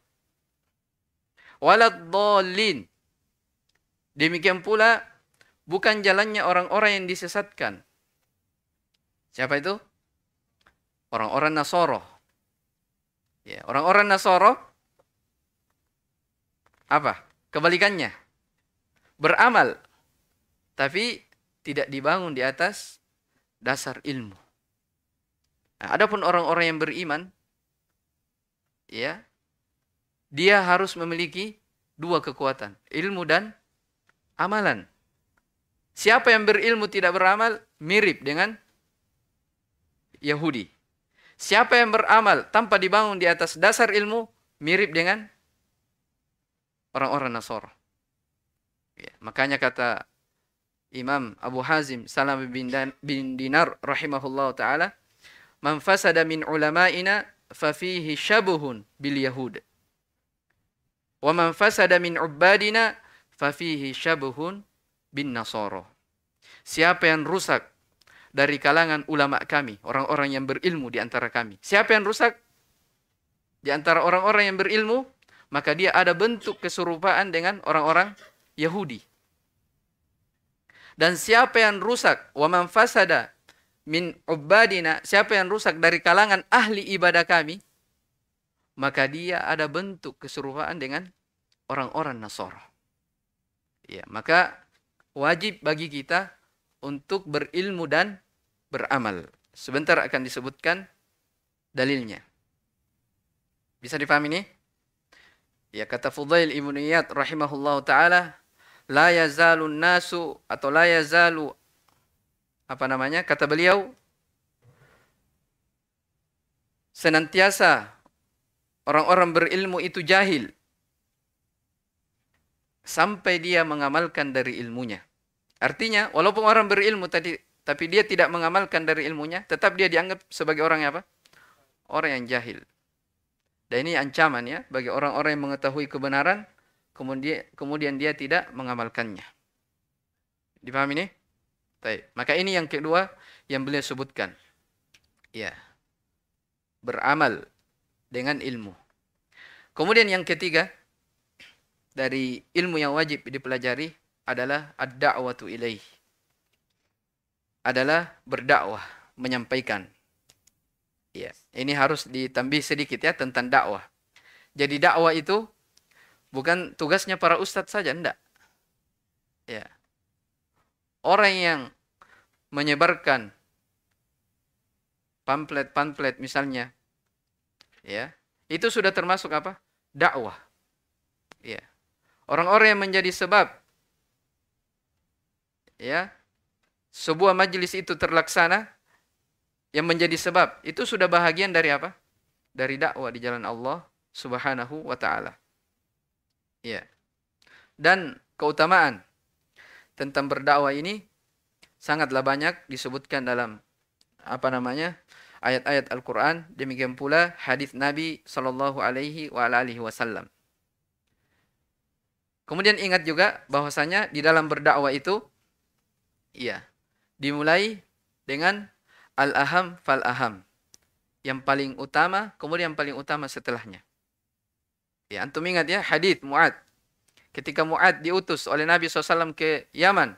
A: Waladhdallin. Demikian pula bukan jalannya orang-orang yang disesatkan. Siapa itu? Orang-orang Nasoro. Ya, orang-orang Nasoro apa? Kebalikannya. Beramal tapi tidak dibangun di atas dasar ilmu. Nah, adapun orang-orang yang beriman ya, dia harus memiliki dua kekuatan, ilmu dan amalan. Siapa yang berilmu tidak beramal mirip dengan Yahudi. Siapa yang beramal tanpa dibangun di atas dasar ilmu mirip dengan orang-orang Nasor. Ya, makanya kata Imam Abu Hazim Salam bin, bin Dinar rahimahullah taala, "Man fasada min ulama'ina fihi syabuhun bil yahud." Wa man fasada min ubbadina fihi syabuhun bin nasor Siapa yang rusak dari kalangan ulama kami, orang-orang yang berilmu di antara kami. Siapa yang rusak di antara orang-orang yang berilmu? maka dia ada bentuk keserupaan dengan orang-orang Yahudi. Dan siapa yang rusak, waman fasada min ubadina, siapa yang rusak dari kalangan ahli ibadah kami, maka dia ada bentuk keserupaan dengan orang-orang Nasoro. Ya, maka wajib bagi kita untuk berilmu dan beramal. Sebentar akan disebutkan dalilnya. Bisa dipahami nih? Ya kata Fudail Ibn Iyad rahimahullahu taala, la yazalun nasu atau la yazalu apa namanya? Kata beliau senantiasa orang-orang berilmu itu jahil sampai dia mengamalkan dari ilmunya. Artinya, walaupun orang berilmu tadi tapi dia tidak mengamalkan dari ilmunya, tetap dia dianggap sebagai orang yang apa? Orang yang jahil. Dan ini ancaman ya bagi orang-orang yang mengetahui kebenaran kemudian kemudian dia tidak mengamalkannya. Dipahami ini? Baik. Maka ini yang kedua yang beliau sebutkan. Ya. Beramal dengan ilmu. Kemudian yang ketiga dari ilmu yang wajib dipelajari adalah ad-da'watu ilaih. Adalah berdakwah, menyampaikan. Ya. Yes ini harus ditambih sedikit ya tentang dakwah. Jadi dakwah itu bukan tugasnya para ustadz saja, enggak. Ya. Orang yang menyebarkan pamflet-pamflet misalnya, ya, itu sudah termasuk apa? Dakwah. Ya. Orang-orang yang menjadi sebab ya sebuah majelis itu terlaksana yang menjadi sebab itu sudah bahagian dari apa? Dari dakwah di jalan Allah Subhanahu wa taala. Ya. Dan keutamaan tentang berdakwah ini sangatlah banyak disebutkan dalam apa namanya? ayat-ayat Al-Qur'an, demikian pula hadis Nabi sallallahu alaihi wasallam. Kemudian ingat juga bahwasanya di dalam berdakwah itu iya dimulai dengan al-aham fal-aham. Yang paling utama, kemudian yang paling utama setelahnya. Ya, antum ingat ya, hadith Mu'ad. Ketika Mu'ad diutus oleh Nabi SAW ke Yaman.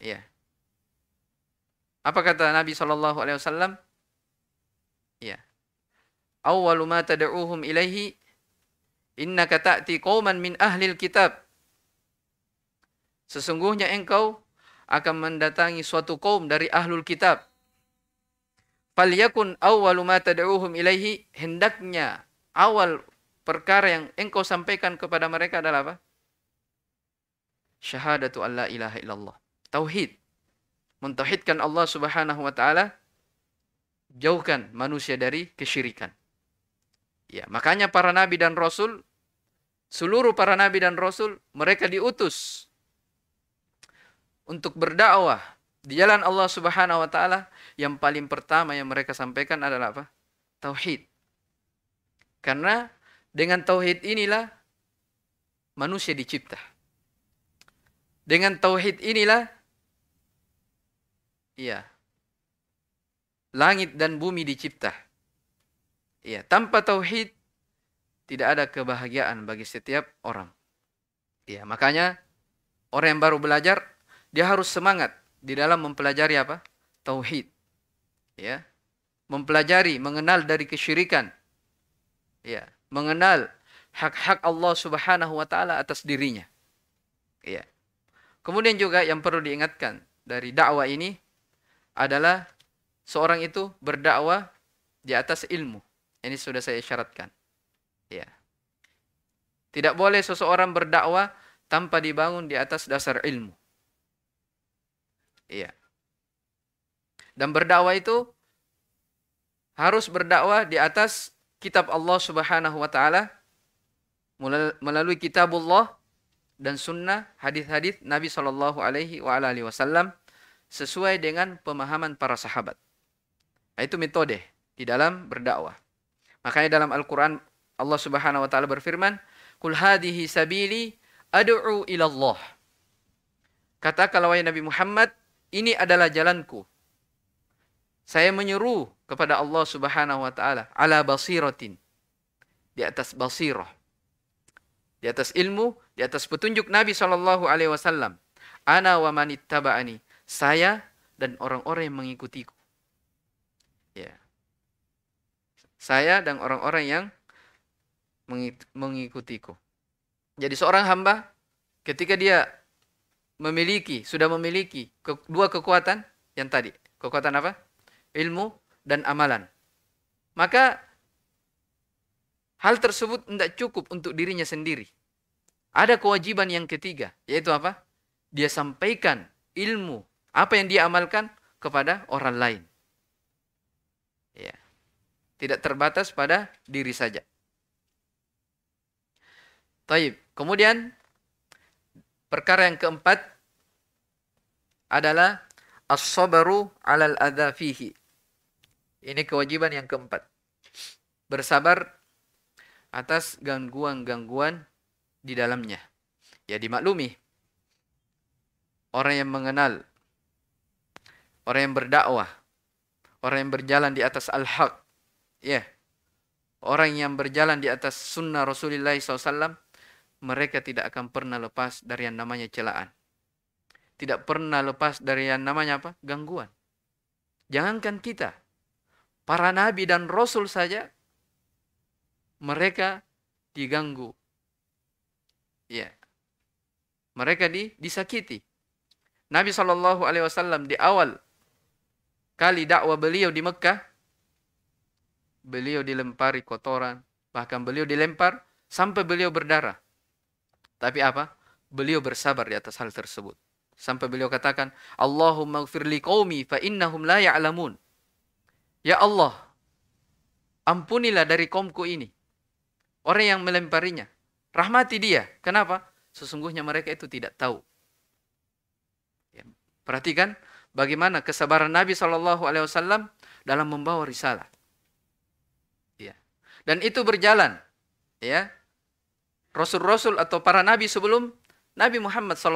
A: Ya. Apa kata Nabi SAW? Ya. Awwalu ma tad'uuhum ilaihi innaka ta'ti qauman min ahlil kitab. Sesungguhnya engkau akan mendatangi suatu kaum dari ahlul kitab. Falyakun awwalu ma tad'uuhum ilaihi hendaknya awal perkara yang engkau sampaikan kepada mereka adalah apa? Syahadatu alla ilaha illallah. Tauhid. Mentauhidkan Allah Subhanahu wa taala. Jauhkan manusia dari kesyirikan. Ya, makanya para nabi dan rasul seluruh para nabi dan rasul mereka diutus untuk berdakwah di jalan Allah Subhanahu wa taala yang paling pertama yang mereka sampaikan adalah apa? Tauhid. Karena dengan tauhid inilah manusia dicipta. Dengan tauhid inilah iya langit dan bumi dicipta. Iya, tanpa tauhid tidak ada kebahagiaan bagi setiap orang. Iya, makanya orang yang baru belajar dia harus semangat di dalam mempelajari apa? Tauhid ya mempelajari mengenal dari kesyirikan ya mengenal hak-hak Allah Subhanahu wa taala atas dirinya ya kemudian juga yang perlu diingatkan dari dakwah ini adalah seorang itu berdakwah di atas ilmu ini sudah saya syaratkan ya tidak boleh seseorang berdakwah tanpa dibangun di atas dasar ilmu iya dan berdakwah itu harus berdakwah di atas kitab Allah Subhanahu wa taala melalui kitabullah dan sunnah hadis-hadis Nabi Shallallahu alaihi wa alihi wasallam sesuai dengan pemahaman para sahabat. Nah, itu metode di dalam berdakwah. Makanya dalam Al-Qur'an Allah Subhanahu wa taala berfirman, "Qul hadhihi sabili ad'u ila Allah." Katakanlah wahai Nabi Muhammad, ini adalah jalanku. Saya menyeru kepada Allah Subhanahu wa taala ala basiratin. Di atas basirah. Di atas ilmu, di atas petunjuk Nabi sallallahu alaihi wasallam. Ana wa manittaba'ani. Saya dan orang-orang yang mengikutiku. Ya. Saya dan orang-orang yang mengikutiku. Jadi seorang hamba ketika dia memiliki, sudah memiliki dua kekuatan yang tadi. Kekuatan apa? ilmu dan amalan. Maka hal tersebut tidak cukup untuk dirinya sendiri. Ada kewajiban yang ketiga, yaitu apa? Dia sampaikan ilmu, apa yang dia amalkan kepada orang lain. Ya. Tidak terbatas pada diri saja. Taib. Kemudian perkara yang keempat adalah as sobaru 'alal adha fihi. Ini kewajiban yang keempat. Bersabar atas gangguan-gangguan di dalamnya. Ya dimaklumi. Orang yang mengenal, orang yang berdakwah, orang yang berjalan di atas al-haq. Ya. Orang yang berjalan di atas sunnah Rasulullah SAW, mereka tidak akan pernah lepas dari yang namanya celaan. Tidak pernah lepas dari yang namanya apa? Gangguan. Jangankan kita, para nabi dan rasul saja mereka diganggu. Ya. Mereka di, disakiti. Nabi Shallallahu alaihi wasallam di awal kali dakwah beliau di Mekah beliau dilempari kotoran, bahkan beliau dilempar sampai beliau berdarah. Tapi apa? Beliau bersabar di atas hal tersebut. Sampai beliau katakan, Allahumma gfirli fa innahum la ya'lamun. Ya Allah, ampunilah dari komku ini. Orang yang melemparinya. Rahmati dia. Kenapa? Sesungguhnya mereka itu tidak tahu. Ya. Perhatikan bagaimana kesabaran Nabi saw dalam membawa risalah. Ya. Dan itu berjalan. Ya. Rasul-rasul atau para nabi sebelum Nabi Muhammad saw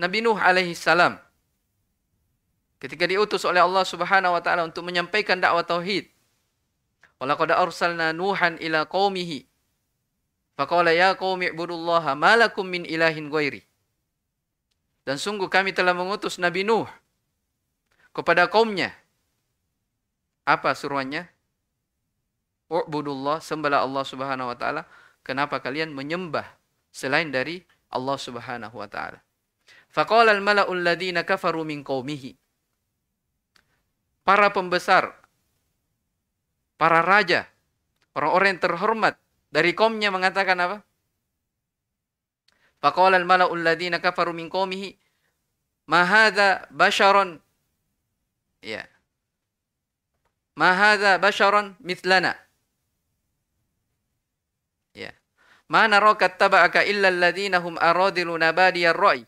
A: Nabi Nuh Alaihi Salam Ketika diutus oleh Allah Subhanahu wa taala untuk menyampaikan dakwah tauhid. Walaqad arsalna Nuhan ila qaumihi faqala ya qaumi ibudullaha ma lakum min ilahin ghairi. Dan sungguh kami telah mengutus Nabi Nuh kepada kaumnya. Apa suruhannya? Ubudullah, sembahlah Allah Subhanahu wa taala. Kenapa kalian menyembah selain dari Allah Subhanahu wa taala? Faqala al-mala'u alladziina kafaru min qaumihi para pembesar, para raja, orang-orang yang terhormat dari kaumnya mengatakan apa? Faqala al-mala'ul ladzina kafaru min kaumih, ma hadza basharon ya. Ma hadza basharon mithlana. Ya. Ma naraka taba'aka illa alladzina hum aradiluna badiyar ra'i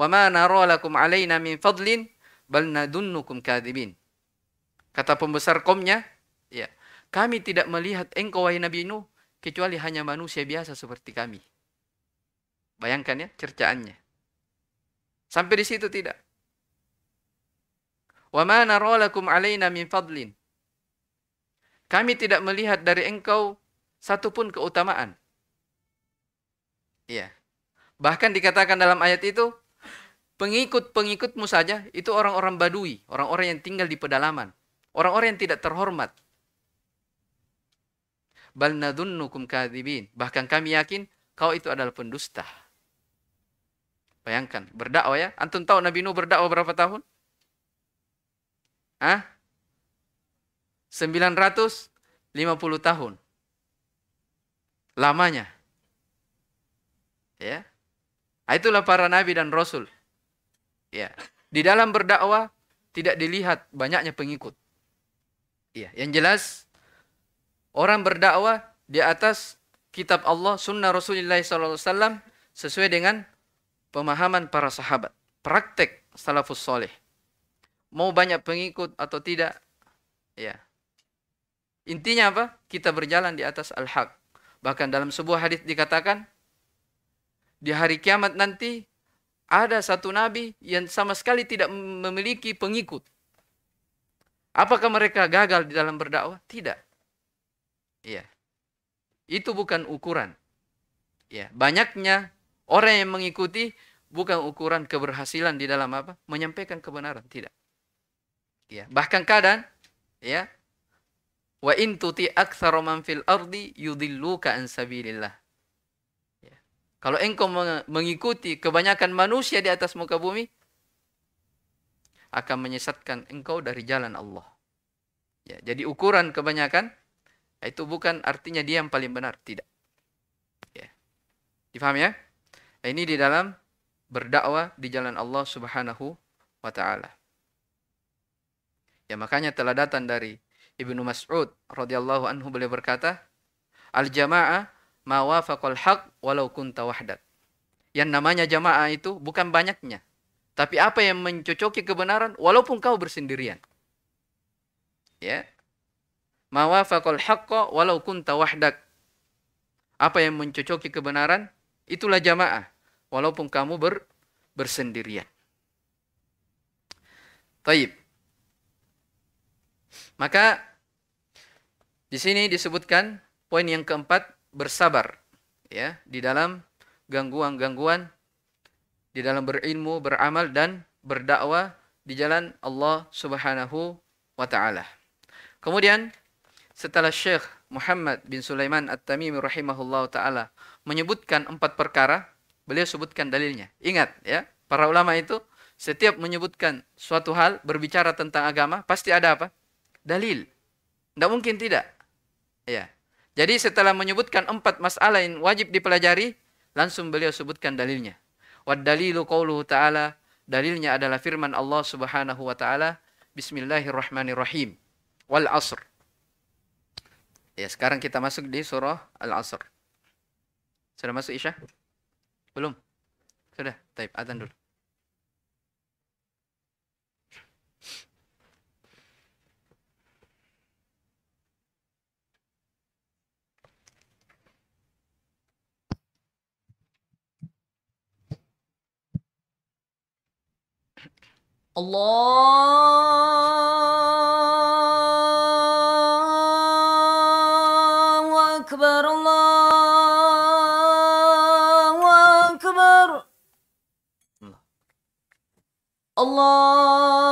A: wa ma nara lakum alaina min fadlin bal nadunnukum kadhibin. Kata pembesar komnya, ya, kami tidak melihat engkau wahai Nabi Nuh kecuali hanya manusia biasa seperti kami. Bayangkan ya cercaannya. Sampai di situ tidak. Wa ma alaina min fadlin. Kami tidak melihat dari engkau satupun keutamaan. Iya. Bahkan dikatakan dalam ayat itu, pengikut-pengikutmu saja itu orang-orang badui, orang-orang yang tinggal di pedalaman Orang-orang yang tidak terhormat. Bal nadunnukum kadhibin. Bahkan kami yakin kau itu adalah pendusta. Bayangkan, berdakwah ya. Antum tahu Nabi Nuh berdakwah berapa tahun? Hah? 950 tahun. Lamanya. Ya. Nah, itulah para nabi dan rasul. Ya. Di dalam berdakwah tidak dilihat banyaknya pengikut. Iya, yang jelas orang berdakwah di atas kitab Allah, sunnah Rasulullah SAW sesuai dengan pemahaman para sahabat, praktek salafus soleh. Mau banyak pengikut atau tidak, ya. Intinya apa? Kita berjalan di atas al-haq. Bahkan dalam sebuah hadis dikatakan, di hari kiamat nanti ada satu nabi yang sama sekali tidak memiliki pengikut. Apakah mereka gagal di dalam berdakwah? Tidak. Iya. Itu bukan ukuran. Ya, banyaknya orang yang mengikuti bukan ukuran keberhasilan di dalam apa? Menyampaikan kebenaran, tidak. Ya, bahkan kadang ya wa in tuti man fil ardi yudilluka an sabilillah. Ya. Kalau engkau mengikuti kebanyakan manusia di atas muka bumi, akan menyesatkan engkau dari jalan Allah. Ya, jadi ukuran kebanyakan itu bukan artinya dia yang paling benar, tidak. Ya. Difaham ya? Nah, ini di dalam berdakwah di jalan Allah Subhanahu wa taala. Ya makanya datang dari Ibnu Mas'ud radhiyallahu anhu beliau berkata, "Al-jama'ah ma wafaqal haq walau kunta wahdak." Yang namanya jamaah itu bukan banyaknya, tapi apa yang mencocoki kebenaran walaupun kau bersendirian. Ya. Mawafaqal haqqo walau kunta wahdak. Apa yang mencocoki kebenaran itulah jamaah walaupun kamu ber, bersendirian. Taib. Maka di sini disebutkan poin yang keempat bersabar ya di dalam gangguan-gangguan di dalam berilmu, beramal dan berdakwah di jalan Allah Subhanahu wa taala. Kemudian setelah Syekh Muhammad bin Sulaiman At-Tamimi rahimahullah taala menyebutkan empat perkara, beliau sebutkan dalilnya. Ingat ya, para ulama itu setiap menyebutkan suatu hal berbicara tentang agama pasti ada apa? Dalil. Tidak mungkin tidak. Ya. Jadi setelah menyebutkan empat masalah yang wajib dipelajari, langsung beliau sebutkan dalilnya. Wad dalilu qauluhu ta'ala, dalilnya adalah firman Allah Subhanahu wa taala, Bismillahirrahmanirrahim. Wal asr. Ya, sekarang kita masuk di surah Al-Asr. Sudah masuk Isya? Belum? Sudah, taib, adzan dulu.
C: Allahu Ekber, Allahu Ekber. Allah. Allah.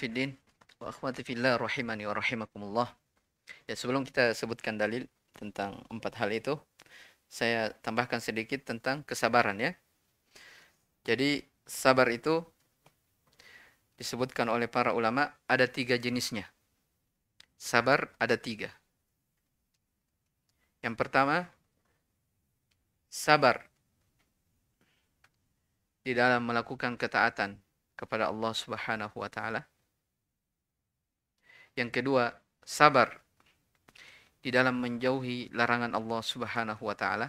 A: fiddin wa akhwati fillah rahimani wa rahimakumullah. Ya sebelum kita sebutkan dalil tentang empat hal itu, saya tambahkan sedikit tentang kesabaran ya. Jadi sabar itu disebutkan oleh para ulama ada tiga jenisnya. Sabar ada tiga. Yang pertama, sabar di dalam melakukan ketaatan kepada Allah Subhanahu wa taala. Yang kedua, sabar di dalam menjauhi larangan Allah Subhanahu wa taala.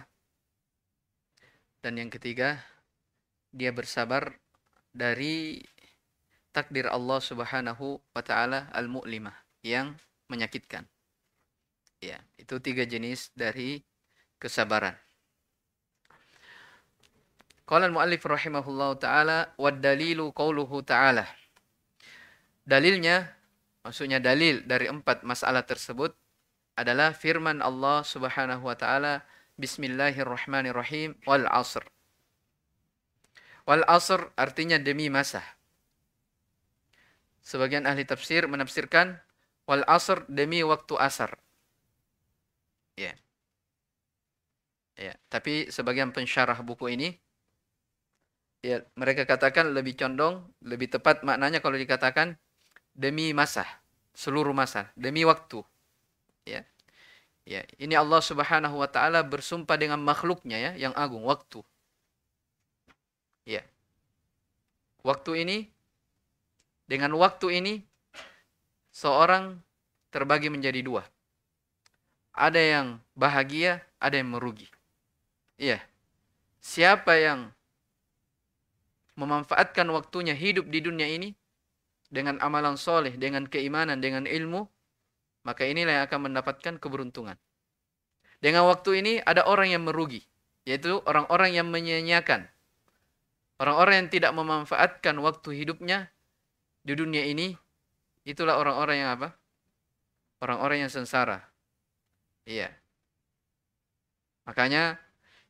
A: Dan yang ketiga, dia bersabar dari takdir Allah Subhanahu wa taala al-mu'limah yang menyakitkan. Ya, itu tiga jenis dari kesabaran. Qala al-muallif rahimahullahu taala wad dalilu qauluhu taala. Dalilnya maksudnya dalil dari empat masalah tersebut adalah firman Allah Subhanahu wa taala Bismillahirrahmanirrahim wal asr. Wal asr artinya demi masa. Sebagian ahli tafsir menafsirkan wal asr demi waktu asar.
D: Ya. Yeah. Ya,
A: yeah. tapi sebagian pensyarah buku ini ya yeah, mereka katakan lebih condong, lebih tepat maknanya kalau dikatakan demi masa, seluruh masa, demi waktu. Ya. Ya, ini Allah Subhanahu wa taala bersumpah dengan makhluknya ya yang agung waktu. Ya. Waktu ini dengan waktu ini seorang terbagi menjadi dua. Ada yang bahagia, ada yang merugi. Iya. Siapa yang memanfaatkan waktunya hidup di dunia ini, dengan amalan soleh, dengan keimanan, dengan ilmu, maka inilah yang akan mendapatkan keberuntungan. Dengan waktu ini ada orang yang merugi, yaitu orang-orang yang menyanyiakan. Orang-orang yang tidak memanfaatkan waktu hidupnya di dunia ini, itulah orang-orang yang apa? Orang-orang yang sengsara. Iya. Makanya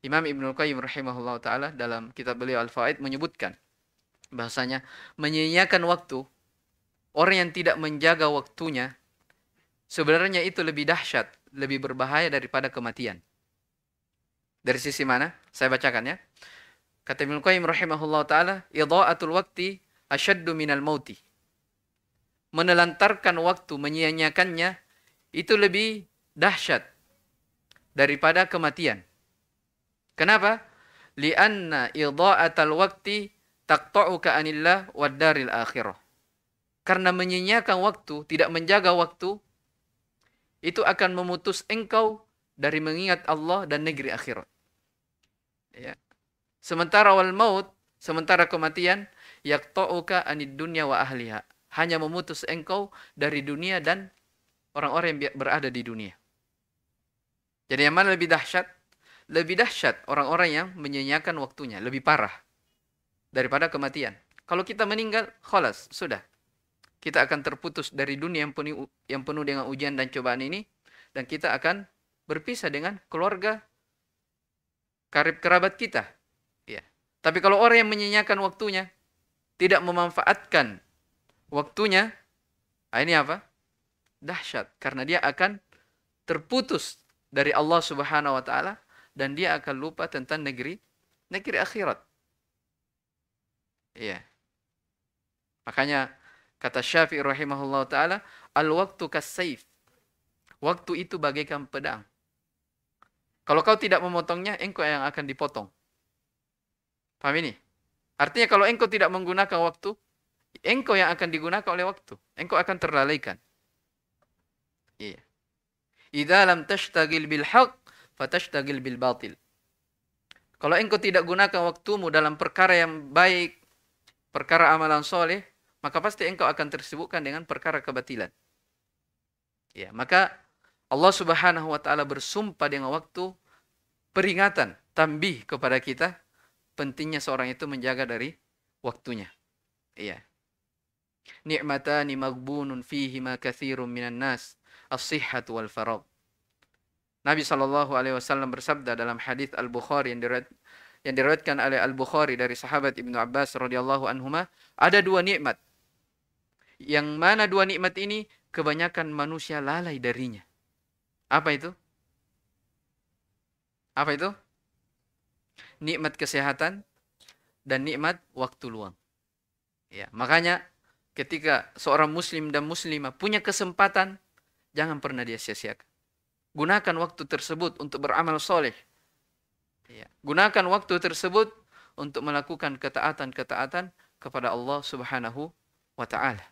A: Imam Ibnu Qayyim rahimahullah taala dalam kitab beliau Al-Faid menyebutkan bahasanya menyanyiakan waktu orang yang tidak menjaga waktunya, sebenarnya itu lebih dahsyat, lebih berbahaya daripada kematian. Dari sisi mana? Saya bacakan ya. Kata Ibnu Qayyim rahimahullah taala, "Idha'atul waqti asyaddu minal mauti." Menelantarkan waktu, menyia-nyiakannya itu lebih dahsyat daripada kematian. Kenapa? Lianna idha'atal waqti taqta'uka anillah wad daril akhirah karena menyia-nyiakan waktu, tidak menjaga waktu, itu akan memutus engkau dari mengingat Allah dan negeri akhirat. Ya. Sementara wal maut, sementara kematian, yakta'uka anid dunya wa ahliha. Hanya memutus engkau dari dunia dan orang-orang yang berada di dunia. Jadi yang mana lebih dahsyat? Lebih dahsyat orang-orang yang menyenyakan waktunya, lebih parah daripada kematian. Kalau kita meninggal, kholas, sudah kita akan terputus dari dunia yang penuh yang penuh dengan ujian dan cobaan ini dan kita akan berpisah dengan keluarga karib kerabat kita. Ya. Tapi kalau orang yang menyenyakan waktunya, tidak memanfaatkan waktunya, ah, ini apa? Dahsyat karena dia akan terputus dari Allah Subhanahu wa taala dan dia akan lupa tentang negeri negeri akhirat. Iya. Makanya Kata Syafi'i rahimahullah ta'ala, Al-waktu kasayif. Waktu itu bagaikan pedang. Kalau kau tidak memotongnya, engkau yang akan dipotong. Paham ini? Artinya kalau engkau tidak menggunakan waktu, engkau yang akan digunakan oleh waktu. Engkau akan terlalaikan. Iya. Idza lam tashtagil bil haqq fatashtagil bil batil. Kalau engkau tidak gunakan waktumu dalam perkara yang baik, perkara amalan soleh, maka pasti engkau akan tersibukkan dengan perkara kebatilan. Ya, maka Allah Subhanahu wa taala bersumpah dengan waktu peringatan, tambih kepada kita pentingnya seorang itu menjaga dari waktunya. Iya. Ni'matani magbunun fihi ma katsirun minan nas as-sihhat wal farag. Nabi Shallallahu Alaihi Wasallam bersabda dalam hadis Al Bukhari yang diriwayat, yang diriwayatkan oleh Al Bukhari dari sahabat Ibnu Abbas radhiyallahu anhuma ada dua nikmat yang mana dua nikmat ini kebanyakan manusia lalai darinya. Apa itu? Apa itu? Nikmat kesehatan dan nikmat waktu luang. Ya, makanya ketika seorang muslim dan muslimah punya kesempatan, jangan pernah dia sia-siakan. Gunakan waktu tersebut untuk beramal soleh. Ya. Gunakan waktu tersebut untuk melakukan ketaatan-ketaatan kepada Allah Subhanahu wa taala.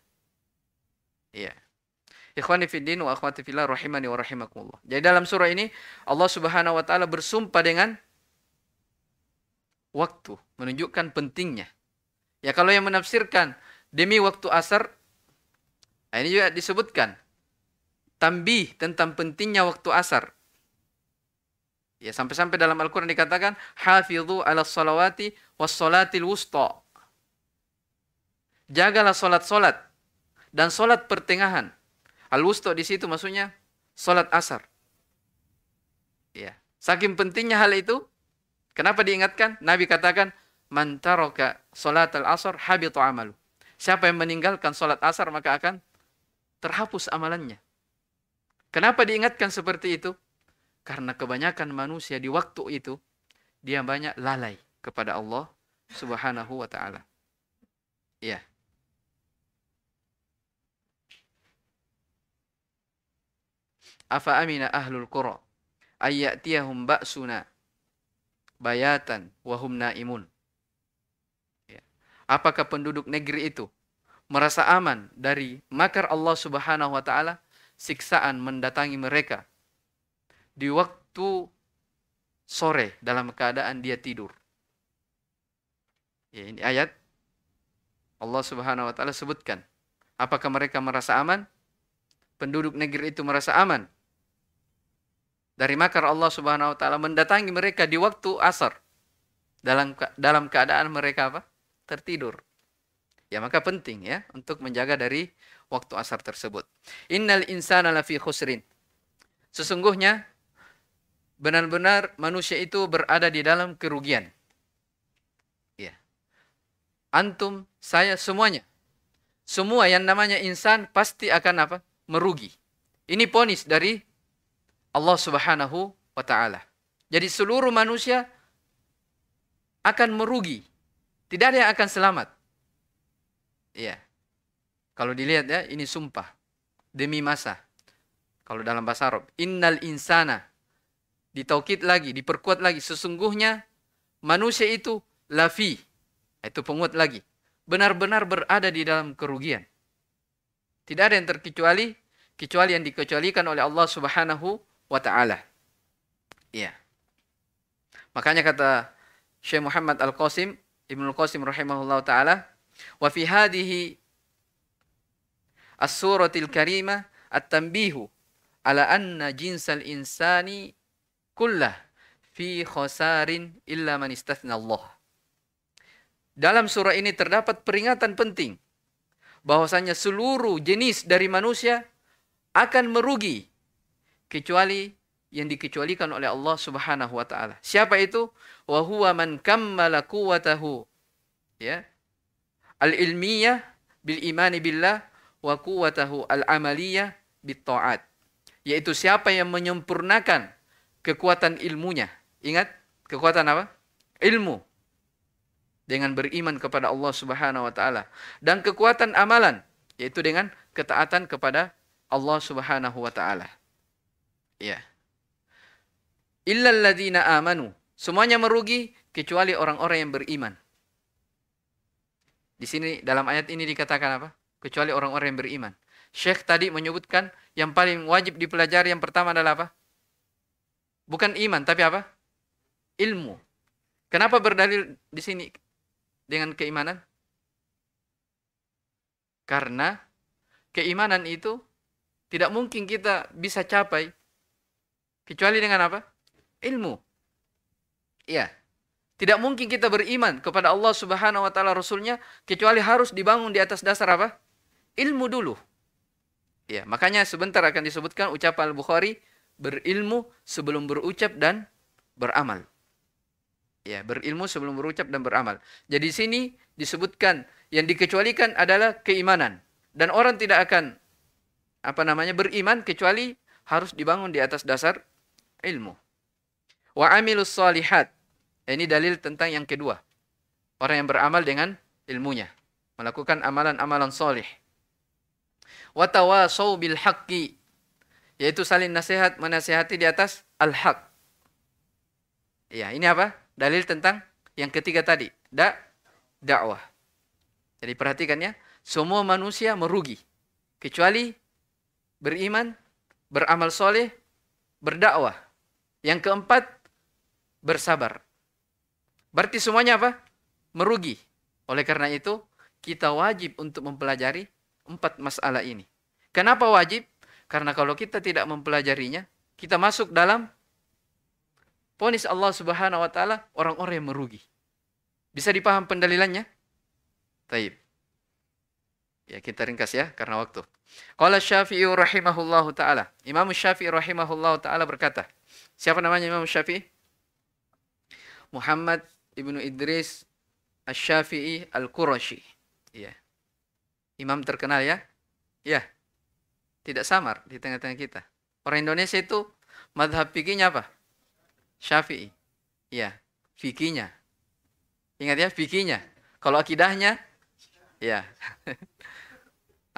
A: Iya. Ikhwani fiddin wa akhwati fillah rahimani wa rahimakumullah. Jadi dalam surah ini Allah Subhanahu wa taala bersumpah dengan waktu, menunjukkan pentingnya. Ya kalau yang menafsirkan demi waktu asar nah, ini juga disebutkan tambih tentang pentingnya waktu asar. Ya sampai-sampai dalam Al-Qur'an dikatakan hafizu ala salawati was salatil wusta. Jagalah salat-salat dan solat pertengahan. al wusto di situ maksudnya solat asar. Ya. Saking pentingnya hal itu, kenapa diingatkan? Nabi katakan, mantaroka solat al asar habita amalu." Siapa yang meninggalkan solat asar maka akan terhapus amalannya. Kenapa diingatkan seperti itu? Karena kebanyakan manusia di waktu itu dia banyak lalai kepada Allah Subhanahu wa taala. Ya. Afa amina ahlul qura ayyatiyahum ba'suna bayatan wahum naimun. Ya. Apakah penduduk negeri itu merasa aman dari makar Allah Subhanahu wa taala siksaan mendatangi mereka di waktu sore dalam keadaan dia tidur. Ya, ini ayat Allah Subhanahu wa taala sebutkan. Apakah mereka merasa aman? Penduduk negeri itu merasa aman dari makar Allah Subhanahu wa taala mendatangi mereka di waktu asar dalam dalam keadaan mereka apa? tertidur. Ya maka penting ya untuk menjaga dari waktu asar tersebut. Innal insana lafi khusrin. Sesungguhnya benar-benar manusia itu berada di dalam kerugian. Ya. Antum, saya semuanya. Semua yang namanya insan pasti akan apa? merugi. Ini ponis dari Allah Subhanahu wa taala. Jadi seluruh manusia akan merugi. Tidak ada yang akan selamat. Iya. Kalau dilihat ya, ini sumpah demi masa. Kalau dalam bahasa Arab, innal insana ditaukit lagi, diperkuat lagi. Sesungguhnya manusia itu lafi. Itu penguat lagi. Benar-benar berada di dalam kerugian. Tidak ada yang terkecuali kecuali yang dikecualikan oleh Allah Subhanahu wa taala. Iya. Makanya kata Syekh Muhammad Al-Qasim Ibnu Al-Qasim rahimahullah taala, "Wa fi hadihi as-suratil karimah at Tambihu, ala anna jinsal insani kullah fi khosarin illa man istathna Allah." Dalam surah ini terdapat peringatan penting bahwasanya seluruh jenis dari manusia akan merugi kecuali yang dikecualikan oleh Allah Subhanahu wa taala. Siapa itu? Wa huwa man kammala quwwatahu. Ya. Al-ilmiyah bil imani billah wa quwwatahu al-amaliyah bit ta'at. Yaitu siapa yang menyempurnakan kekuatan ilmunya. Ingat, kekuatan apa? Ilmu dengan beriman kepada Allah Subhanahu wa taala dan kekuatan amalan yaitu dengan ketaatan kepada Allah Subhanahu wa taala. Ya. illal amanu. Semuanya merugi kecuali orang-orang yang beriman. Di sini dalam ayat ini dikatakan apa? Kecuali orang-orang yang beriman. Syekh tadi menyebutkan yang paling wajib dipelajari yang pertama adalah apa? Bukan iman, tapi apa? Ilmu. Kenapa berdalil di sini dengan keimanan? Karena keimanan itu tidak mungkin kita bisa capai Kecuali dengan apa? Ilmu. Iya. Tidak mungkin kita beriman kepada Allah Subhanahu wa taala rasulnya kecuali harus dibangun di atas dasar apa? Ilmu dulu. Ya, makanya sebentar akan disebutkan ucapan Al-Bukhari berilmu sebelum berucap dan beramal. Ya, berilmu sebelum berucap dan beramal. Jadi di sini disebutkan yang dikecualikan adalah keimanan dan orang tidak akan apa namanya beriman kecuali harus dibangun di atas dasar ilmu. Wa amilus salihat. Eh, ini dalil tentang yang kedua. Orang yang beramal dengan ilmunya. Melakukan amalan-amalan solih. Wa tawasaw bil haqqi. Yaitu saling nasihat, menasihati di atas al-haq. Ya, ini apa? Dalil tentang yang ketiga tadi. Da, dakwah. Jadi perhatikan ya. Semua manusia merugi. Kecuali beriman, beramal soleh, berdakwah. Yang keempat, bersabar. Berarti semuanya apa? Merugi. Oleh karena itu, kita wajib untuk mempelajari empat masalah ini. Kenapa wajib? Karena kalau kita tidak mempelajarinya, kita masuk dalam ponis Allah Subhanahu wa taala orang-orang yang merugi. Bisa dipaham pendalilannya? Taib. Ya, kita ringkas ya karena waktu. Qala Syafi'i rahimahullahu taala. Imam Syafi'i rahimahullahu taala berkata, Siapa namanya Imam Syafi'i? Muhammad Ibnu Idris Asy-Syafi'i Al-Qurashi. Iya. Imam terkenal ya. Ya. Tidak samar di tengah-tengah kita. Orang Indonesia itu madhab fikihnya apa? Syafi'i. Iya, fikihnya. Ingat ya, fikihnya. Kalau akidahnya, ya. (laughs)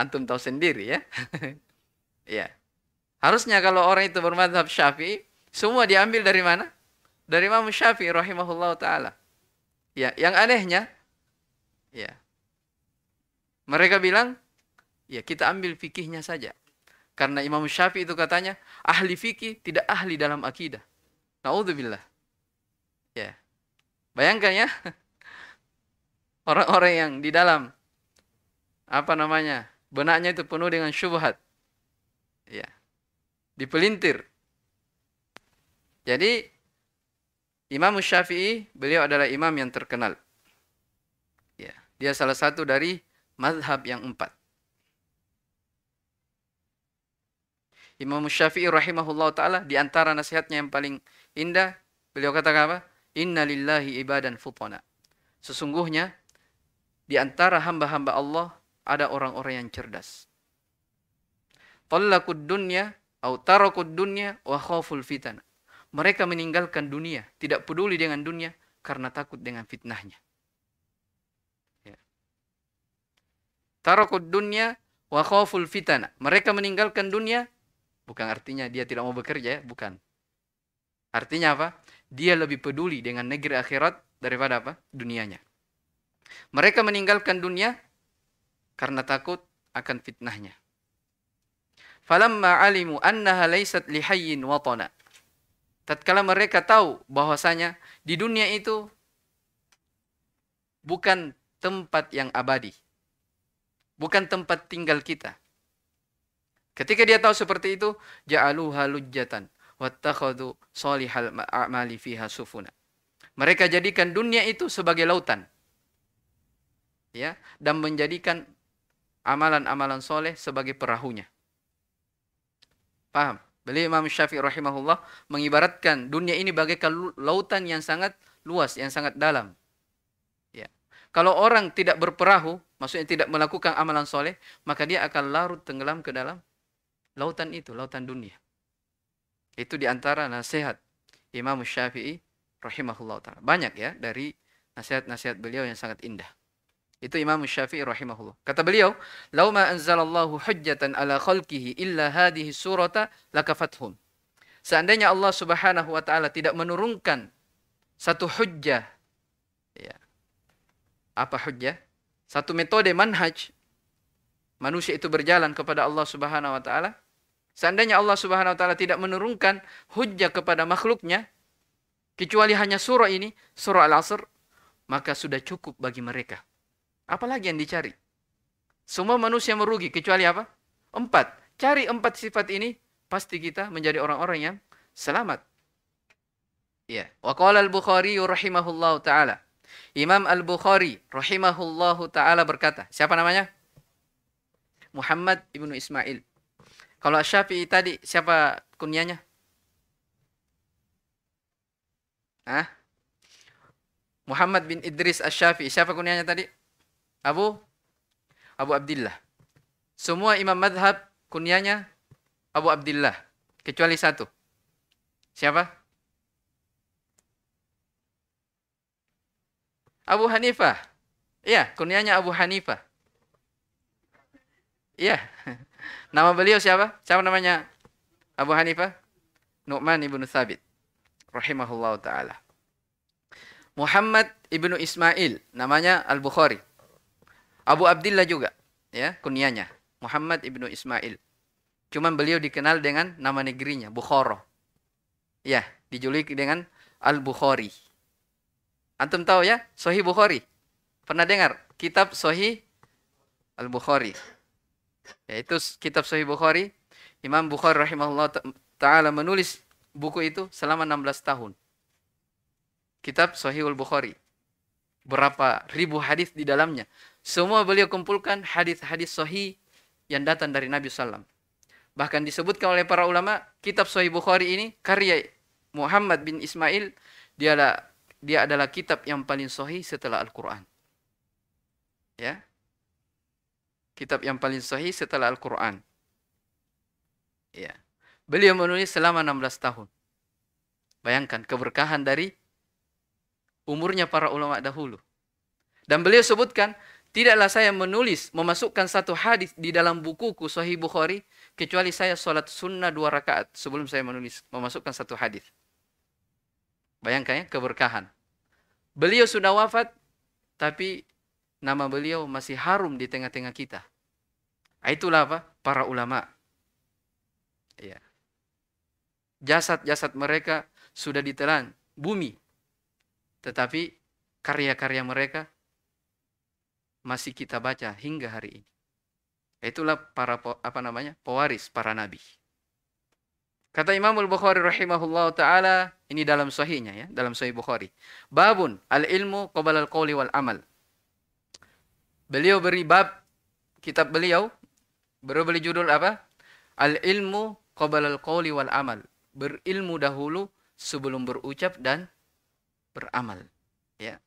A: Antum tahu sendiri ya. (laughs) Iya. Harusnya kalau orang itu bermadhab syafi'i, semua diambil dari mana? Dari Imam Syafi'i rahimahullah taala. Ya, yang anehnya ya. Mereka bilang, ya kita ambil fikihnya saja. Karena Imam Syafi'i itu katanya, ahli fikih tidak ahli dalam akidah. Naudzubillah. Ya. Bayangkan ya. (laughs) Orang-orang yang di dalam apa namanya? benaknya itu penuh dengan syubhat. Ya. Dipelintir jadi Imam Syafi'i beliau adalah imam yang terkenal. Ya, dia salah satu dari mazhab yang empat. Imam Syafi'i rahimahullah taala di antara nasihatnya yang paling indah beliau katakan apa? Inna lillahi ibadan futana. Sesungguhnya di antara hamba-hamba Allah ada orang-orang yang cerdas. Talakud dunya atau tarakud dunya wa khaful fitana. Mereka meninggalkan dunia, tidak peduli dengan dunia karena takut dengan fitnahnya. Ya. dunia wa khawful fitana. Mereka meninggalkan dunia bukan artinya dia tidak mau bekerja, ya. bukan. Artinya apa? Dia lebih peduli dengan negeri akhirat daripada apa? dunianya. Mereka meninggalkan dunia karena takut akan fitnahnya. Falamma alimu annaha laysat lihayyin watana tatkala mereka tahu bahwasanya di dunia itu bukan tempat yang abadi. Bukan tempat tinggal kita. Ketika dia tahu seperti itu, ja'alu halujjatan wattakhadhu salihal a'mali fiha sufuna. Mereka jadikan dunia itu sebagai lautan. Ya, dan menjadikan amalan-amalan soleh sebagai perahunya. Paham? Beliau Imam Syafi'i rahimahullah mengibaratkan dunia ini bagaikan lautan yang sangat luas, yang sangat dalam. Ya. Kalau orang tidak berperahu, maksudnya tidak melakukan amalan soleh, maka dia akan larut tenggelam ke dalam lautan itu, lautan dunia. Itu diantara nasihat Imam Syafi'i rahimahullah ta'ala. Banyak ya dari nasihat-nasihat beliau yang sangat indah. Itu Imam Syafi'i rahimahullah. Kata beliau, "Lau ma anzalallahu hujjatan ala khalqihi illa hadhihi surata lakafathum." Seandainya Allah Subhanahu wa taala tidak menurunkan satu hujjah ya. Apa hujjah? Satu metode manhaj manusia itu berjalan kepada Allah Subhanahu wa taala. Seandainya Allah Subhanahu wa taala tidak menurunkan hujjah kepada makhluknya kecuali hanya surah ini, surah Al-Asr, maka sudah cukup bagi mereka Apalagi yang dicari? Semua manusia merugi, kecuali apa? Empat. Cari empat sifat ini, pasti kita menjadi orang-orang yang selamat. Ya. Wa qala al-Bukhari rahimahullahu taala. Imam Al-Bukhari rahimahullahu taala berkata, siapa namanya? Muhammad ibnu Ismail. Kalau Syafi'i tadi siapa kunyanya? Hah? Muhammad bin Idris Asy-Syafi'i. Siapa kunyanya tadi? Abu Abu Abdullah. Semua imam madhab kunyanya Abu Abdullah. Kecuali satu. Siapa? Abu Hanifah. Iya, kunyanya Abu Hanifah. Iya. (laughs) Nama beliau siapa? Siapa namanya? Abu Hanifah? Nu'man ibnu Sabit. Rahimahullah ta'ala. Muhammad ibnu Ismail. Namanya Al-Bukhari. Abu Abdillah juga, ya, kunianya Muhammad ibnu Ismail. Cuman beliau dikenal dengan nama negerinya Bukhara. Ya, dijuluki dengan Al Bukhari. Antum tahu ya, Sahih Bukhari. Pernah dengar kitab Sahih Al Bukhari? Yaitu kitab Sahih Bukhari. Imam Bukhari rahimahullah taala menulis buku itu selama 16 tahun. Kitab Sahih Al Bukhari. Berapa ribu hadis di dalamnya. Semua beliau kumpulkan hadis-hadis sohi yang datang dari Nabi Sallam. Bahkan disebutkan oleh para ulama, kitab Sahih Bukhari ini karya Muhammad bin Ismail, dialah dia adalah kitab yang paling sohi setelah Al-Qur'an. Ya. Kitab yang paling sohi setelah Al-Qur'an. Ya. Beliau menulis selama 16 tahun. Bayangkan keberkahan dari umurnya para ulama dahulu. Dan beliau sebutkan Tidaklah saya menulis, memasukkan satu hadis di dalam bukuku Sahih Bukhari, kecuali saya sholat sunnah dua rakaat sebelum saya menulis, memasukkan satu hadis. Bayangkan ya, keberkahan. Beliau sudah wafat, tapi nama beliau masih harum di tengah-tengah kita. Itulah apa? Para ulama. Ya. Jasad-jasad mereka sudah ditelan bumi. Tetapi karya-karya mereka masih kita baca hingga hari ini. Itulah para apa namanya? pewaris para nabi. Kata Imam Al-Bukhari rahimahullah taala, ini dalam sahihnya ya, dalam sahih Bukhari. Babun al-ilmu qabla al-qawli wal amal. Beliau beri bab kitab beliau beliau beri judul apa? Al-ilmu qabla al-qawli wal amal. Berilmu dahulu sebelum berucap dan beramal. Ya.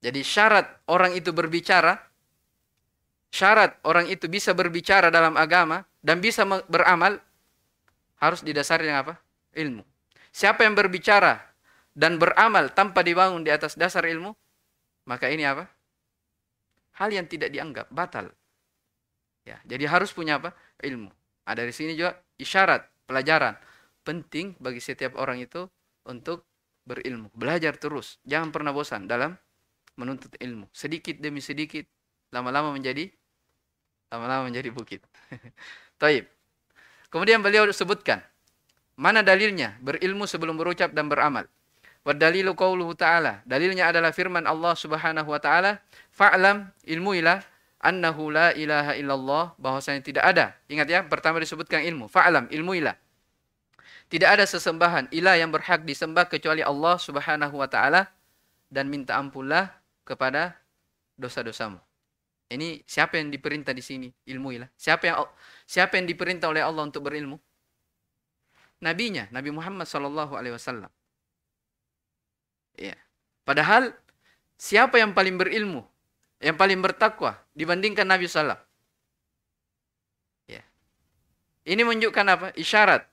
A: Jadi syarat orang itu berbicara, syarat orang itu bisa berbicara dalam agama dan bisa beramal harus didasari dengan apa? Ilmu. Siapa yang berbicara dan beramal tanpa dibangun di atas dasar ilmu, maka ini apa? Hal yang tidak dianggap batal. Ya, jadi harus punya apa? Ilmu. Nah, di sini juga isyarat, pelajaran penting bagi setiap orang itu untuk berilmu, belajar terus, jangan pernah bosan dalam menuntut ilmu sedikit demi sedikit lama-lama menjadi lama-lama menjadi bukit. (laughs) Taib. Kemudian beliau sebutkan mana dalilnya berilmu sebelum berucap dan beramal. Wadalilu qauluhu ta'ala. Dalilnya adalah firman Allah Subhanahu wa taala, ilmu ilah annahu la ilaha illallah bahwasanya tidak ada. Ingat ya, pertama disebutkan ilmu. ilmu ilah Tidak ada sesembahan ilah yang berhak disembah kecuali Allah Subhanahu wa taala dan minta ampunlah kepada dosa-dosamu. Ini siapa yang diperintah di sini? Ilmu ilah. Ya. Siapa yang siapa yang diperintah oleh Allah untuk berilmu? Nabinya, Nabi Muhammad Shallallahu Alaihi Wasallam. Ya. Padahal siapa yang paling berilmu, yang paling bertakwa dibandingkan Nabi Sallam? Ya. Ini menunjukkan apa? Isyarat.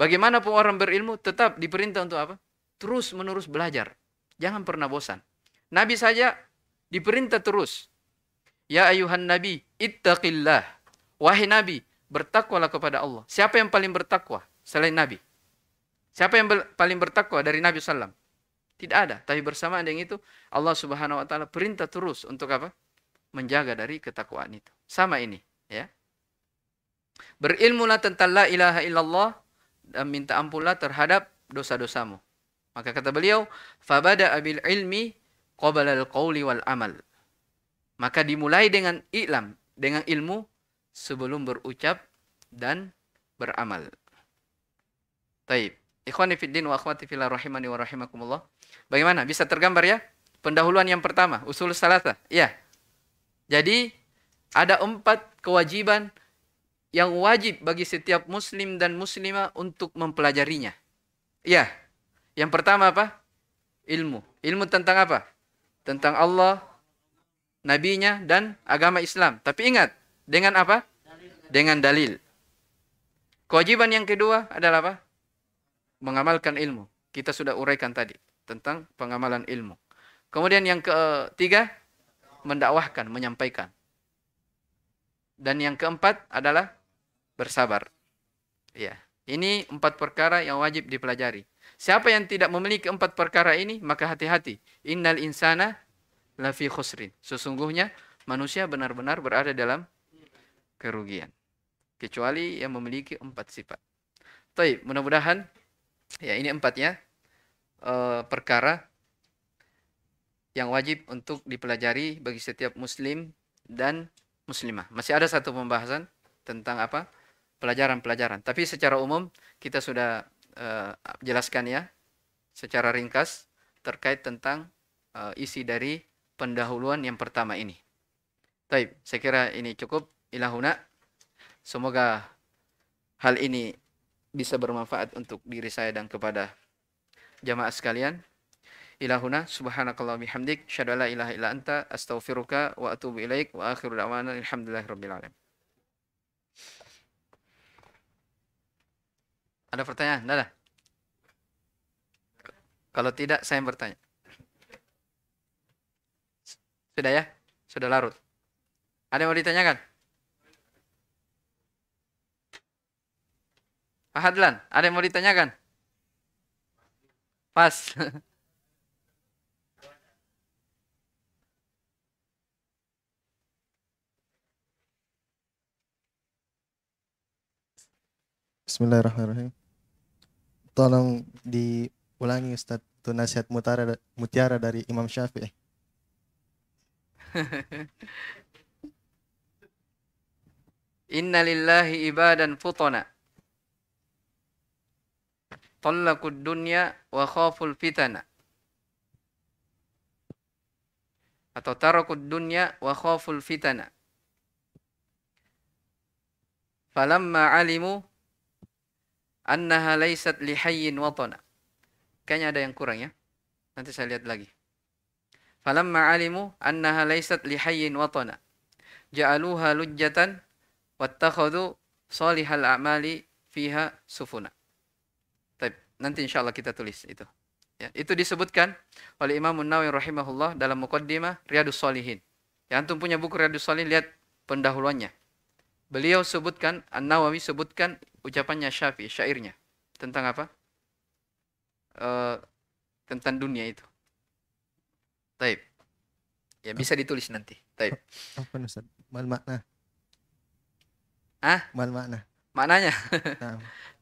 A: Bagaimanapun orang berilmu tetap diperintah untuk apa? Terus menerus belajar. Jangan pernah bosan. Nabi saja diperintah terus. Ya ayuhan nabi, ittaqillah. Wahai nabi, bertakwalah kepada Allah. Siapa yang paling bertakwa selain nabi? Siapa yang ber paling bertakwa dari Nabi sallam? Tidak ada, tapi bersamaan dengan itu Allah Subhanahu wa taala perintah terus untuk apa? Menjaga dari ketakwaan itu. Sama ini, ya. Berilmulah tentang la ilaha illallah dan minta ampunlah terhadap dosa-dosamu. Maka kata beliau, fabada abil ilmi qabala al-qawli wal amal. Maka dimulai dengan ilam, dengan ilmu sebelum berucap dan beramal. Taib. Ikhwani fiddin wa akhwati fillah rahimani wa rahimakumullah. Bagaimana? Bisa tergambar ya? Pendahuluan yang pertama, usul salata. Iya. Jadi ada empat kewajiban yang wajib bagi setiap muslim dan muslimah untuk mempelajarinya. Iya. Yang pertama apa? Ilmu. Ilmu tentang apa? tentang Allah, nabinya dan agama Islam. Tapi ingat, dengan apa? Dengan dalil. Kewajiban yang kedua adalah apa? Mengamalkan ilmu. Kita sudah uraikan tadi tentang pengamalan ilmu. Kemudian yang ketiga, mendakwahkan, menyampaikan. Dan yang keempat adalah bersabar. Ya, ini empat perkara yang wajib dipelajari. Siapa yang tidak memiliki empat perkara ini, maka hati-hati. Innal insana lafi khusrin. Sesungguhnya manusia benar-benar berada dalam kerugian. Kecuali yang memiliki empat sifat. Baik, mudah-mudahan ya ini empatnya eh, perkara yang wajib untuk dipelajari bagi setiap muslim dan muslimah. Masih ada satu pembahasan tentang apa? pelajaran-pelajaran. Tapi secara umum kita sudah uh, jelaskan ya secara ringkas terkait tentang uh, isi dari pendahuluan yang pertama ini. Taib, saya kira ini cukup ilahuna. Semoga hal ini bisa bermanfaat untuk diri saya dan kepada jamaah sekalian. Ilahuna subhanakallah bihamdik syada ilaha illa anta astaghfiruka wa atubu ilaik wa akhiru da'wana alhamdulillahi Ada pertanyaan? Nada? Kalau tidak, saya yang bertanya. Sudah ya? Sudah larut. Ada yang mau ditanyakan? Pak Hadlan, ada yang mau ditanyakan? Pas. (laughs)
C: Bismillahirrahmanirrahim tolong diulangi
D: Ustaz itu nasihat mutiara mutiara dari Imam Syafi'i.
A: (laughs) Inna lillahi ibadan futona Tallakud dunya wa khaful fitana Atau tarakud dunya wa khaful fitana Falamma alimu annaha laysat lihayyin watona Kayaknya ada yang kurang ya. Nanti saya lihat lagi. Falamma alimu annaha laysat lihayyin watona Ja'aluha lujjatan wattakhadhu salihal a'mali fiha sufuna. Taip, nanti insyaallah kita tulis itu. Ya, itu disebutkan oleh Imam Nawawi rahimahullah dalam muqaddimah Riyadus Salihin. Yang antum punya buku Riyadus Salihin lihat pendahuluannya beliau sebutkan An-Nawawi sebutkan ucapannya Syafi'i syairnya tentang apa? e, tentang dunia itu. Taib. Ya bisa ditulis nanti. Taib. Apa Ustaz? Mal makna. Ah? Mal makna. Maknanya. (laughs)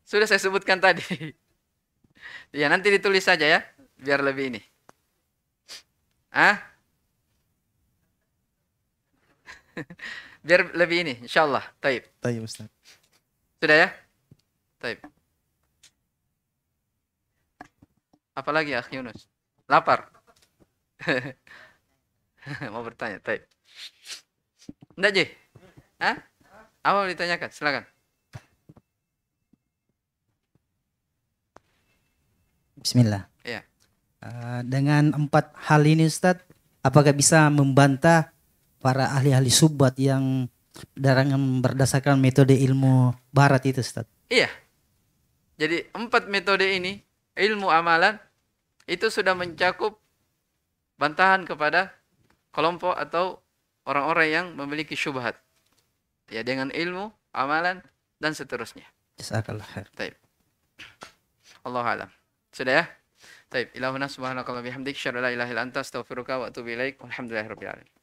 A: Sudah saya sebutkan tadi. ya nanti ditulis saja ya, biar lebih ini. Ah? (laughs) biar lebih ini insyaallah taib taib Ustaz sudah ya taib apalagi ya Yunus lapar (laughs) mau bertanya taib ndak Ji Hah? apa mau ditanyakan silakan
B: Bismillah ya uh, dengan empat hal ini Ustaz, apakah bisa membantah para ahli-ahli subat yang darangan berdasarkan metode ilmu barat itu Ustaz.
A: Iya. Jadi empat metode ini ilmu amalan itu sudah mencakup bantahan kepada kelompok atau orang-orang yang memiliki syubhat. Ya dengan ilmu, amalan dan seterusnya.
B: Jazakallah khair.
A: Baik. Allah alam. Sudah ya? Baik, ilahuna subhanakallahumma bihamdik syarra la ilaha illa anta astaghfiruka wa atubu ilaik. Alhamdulillahirabbil alamin.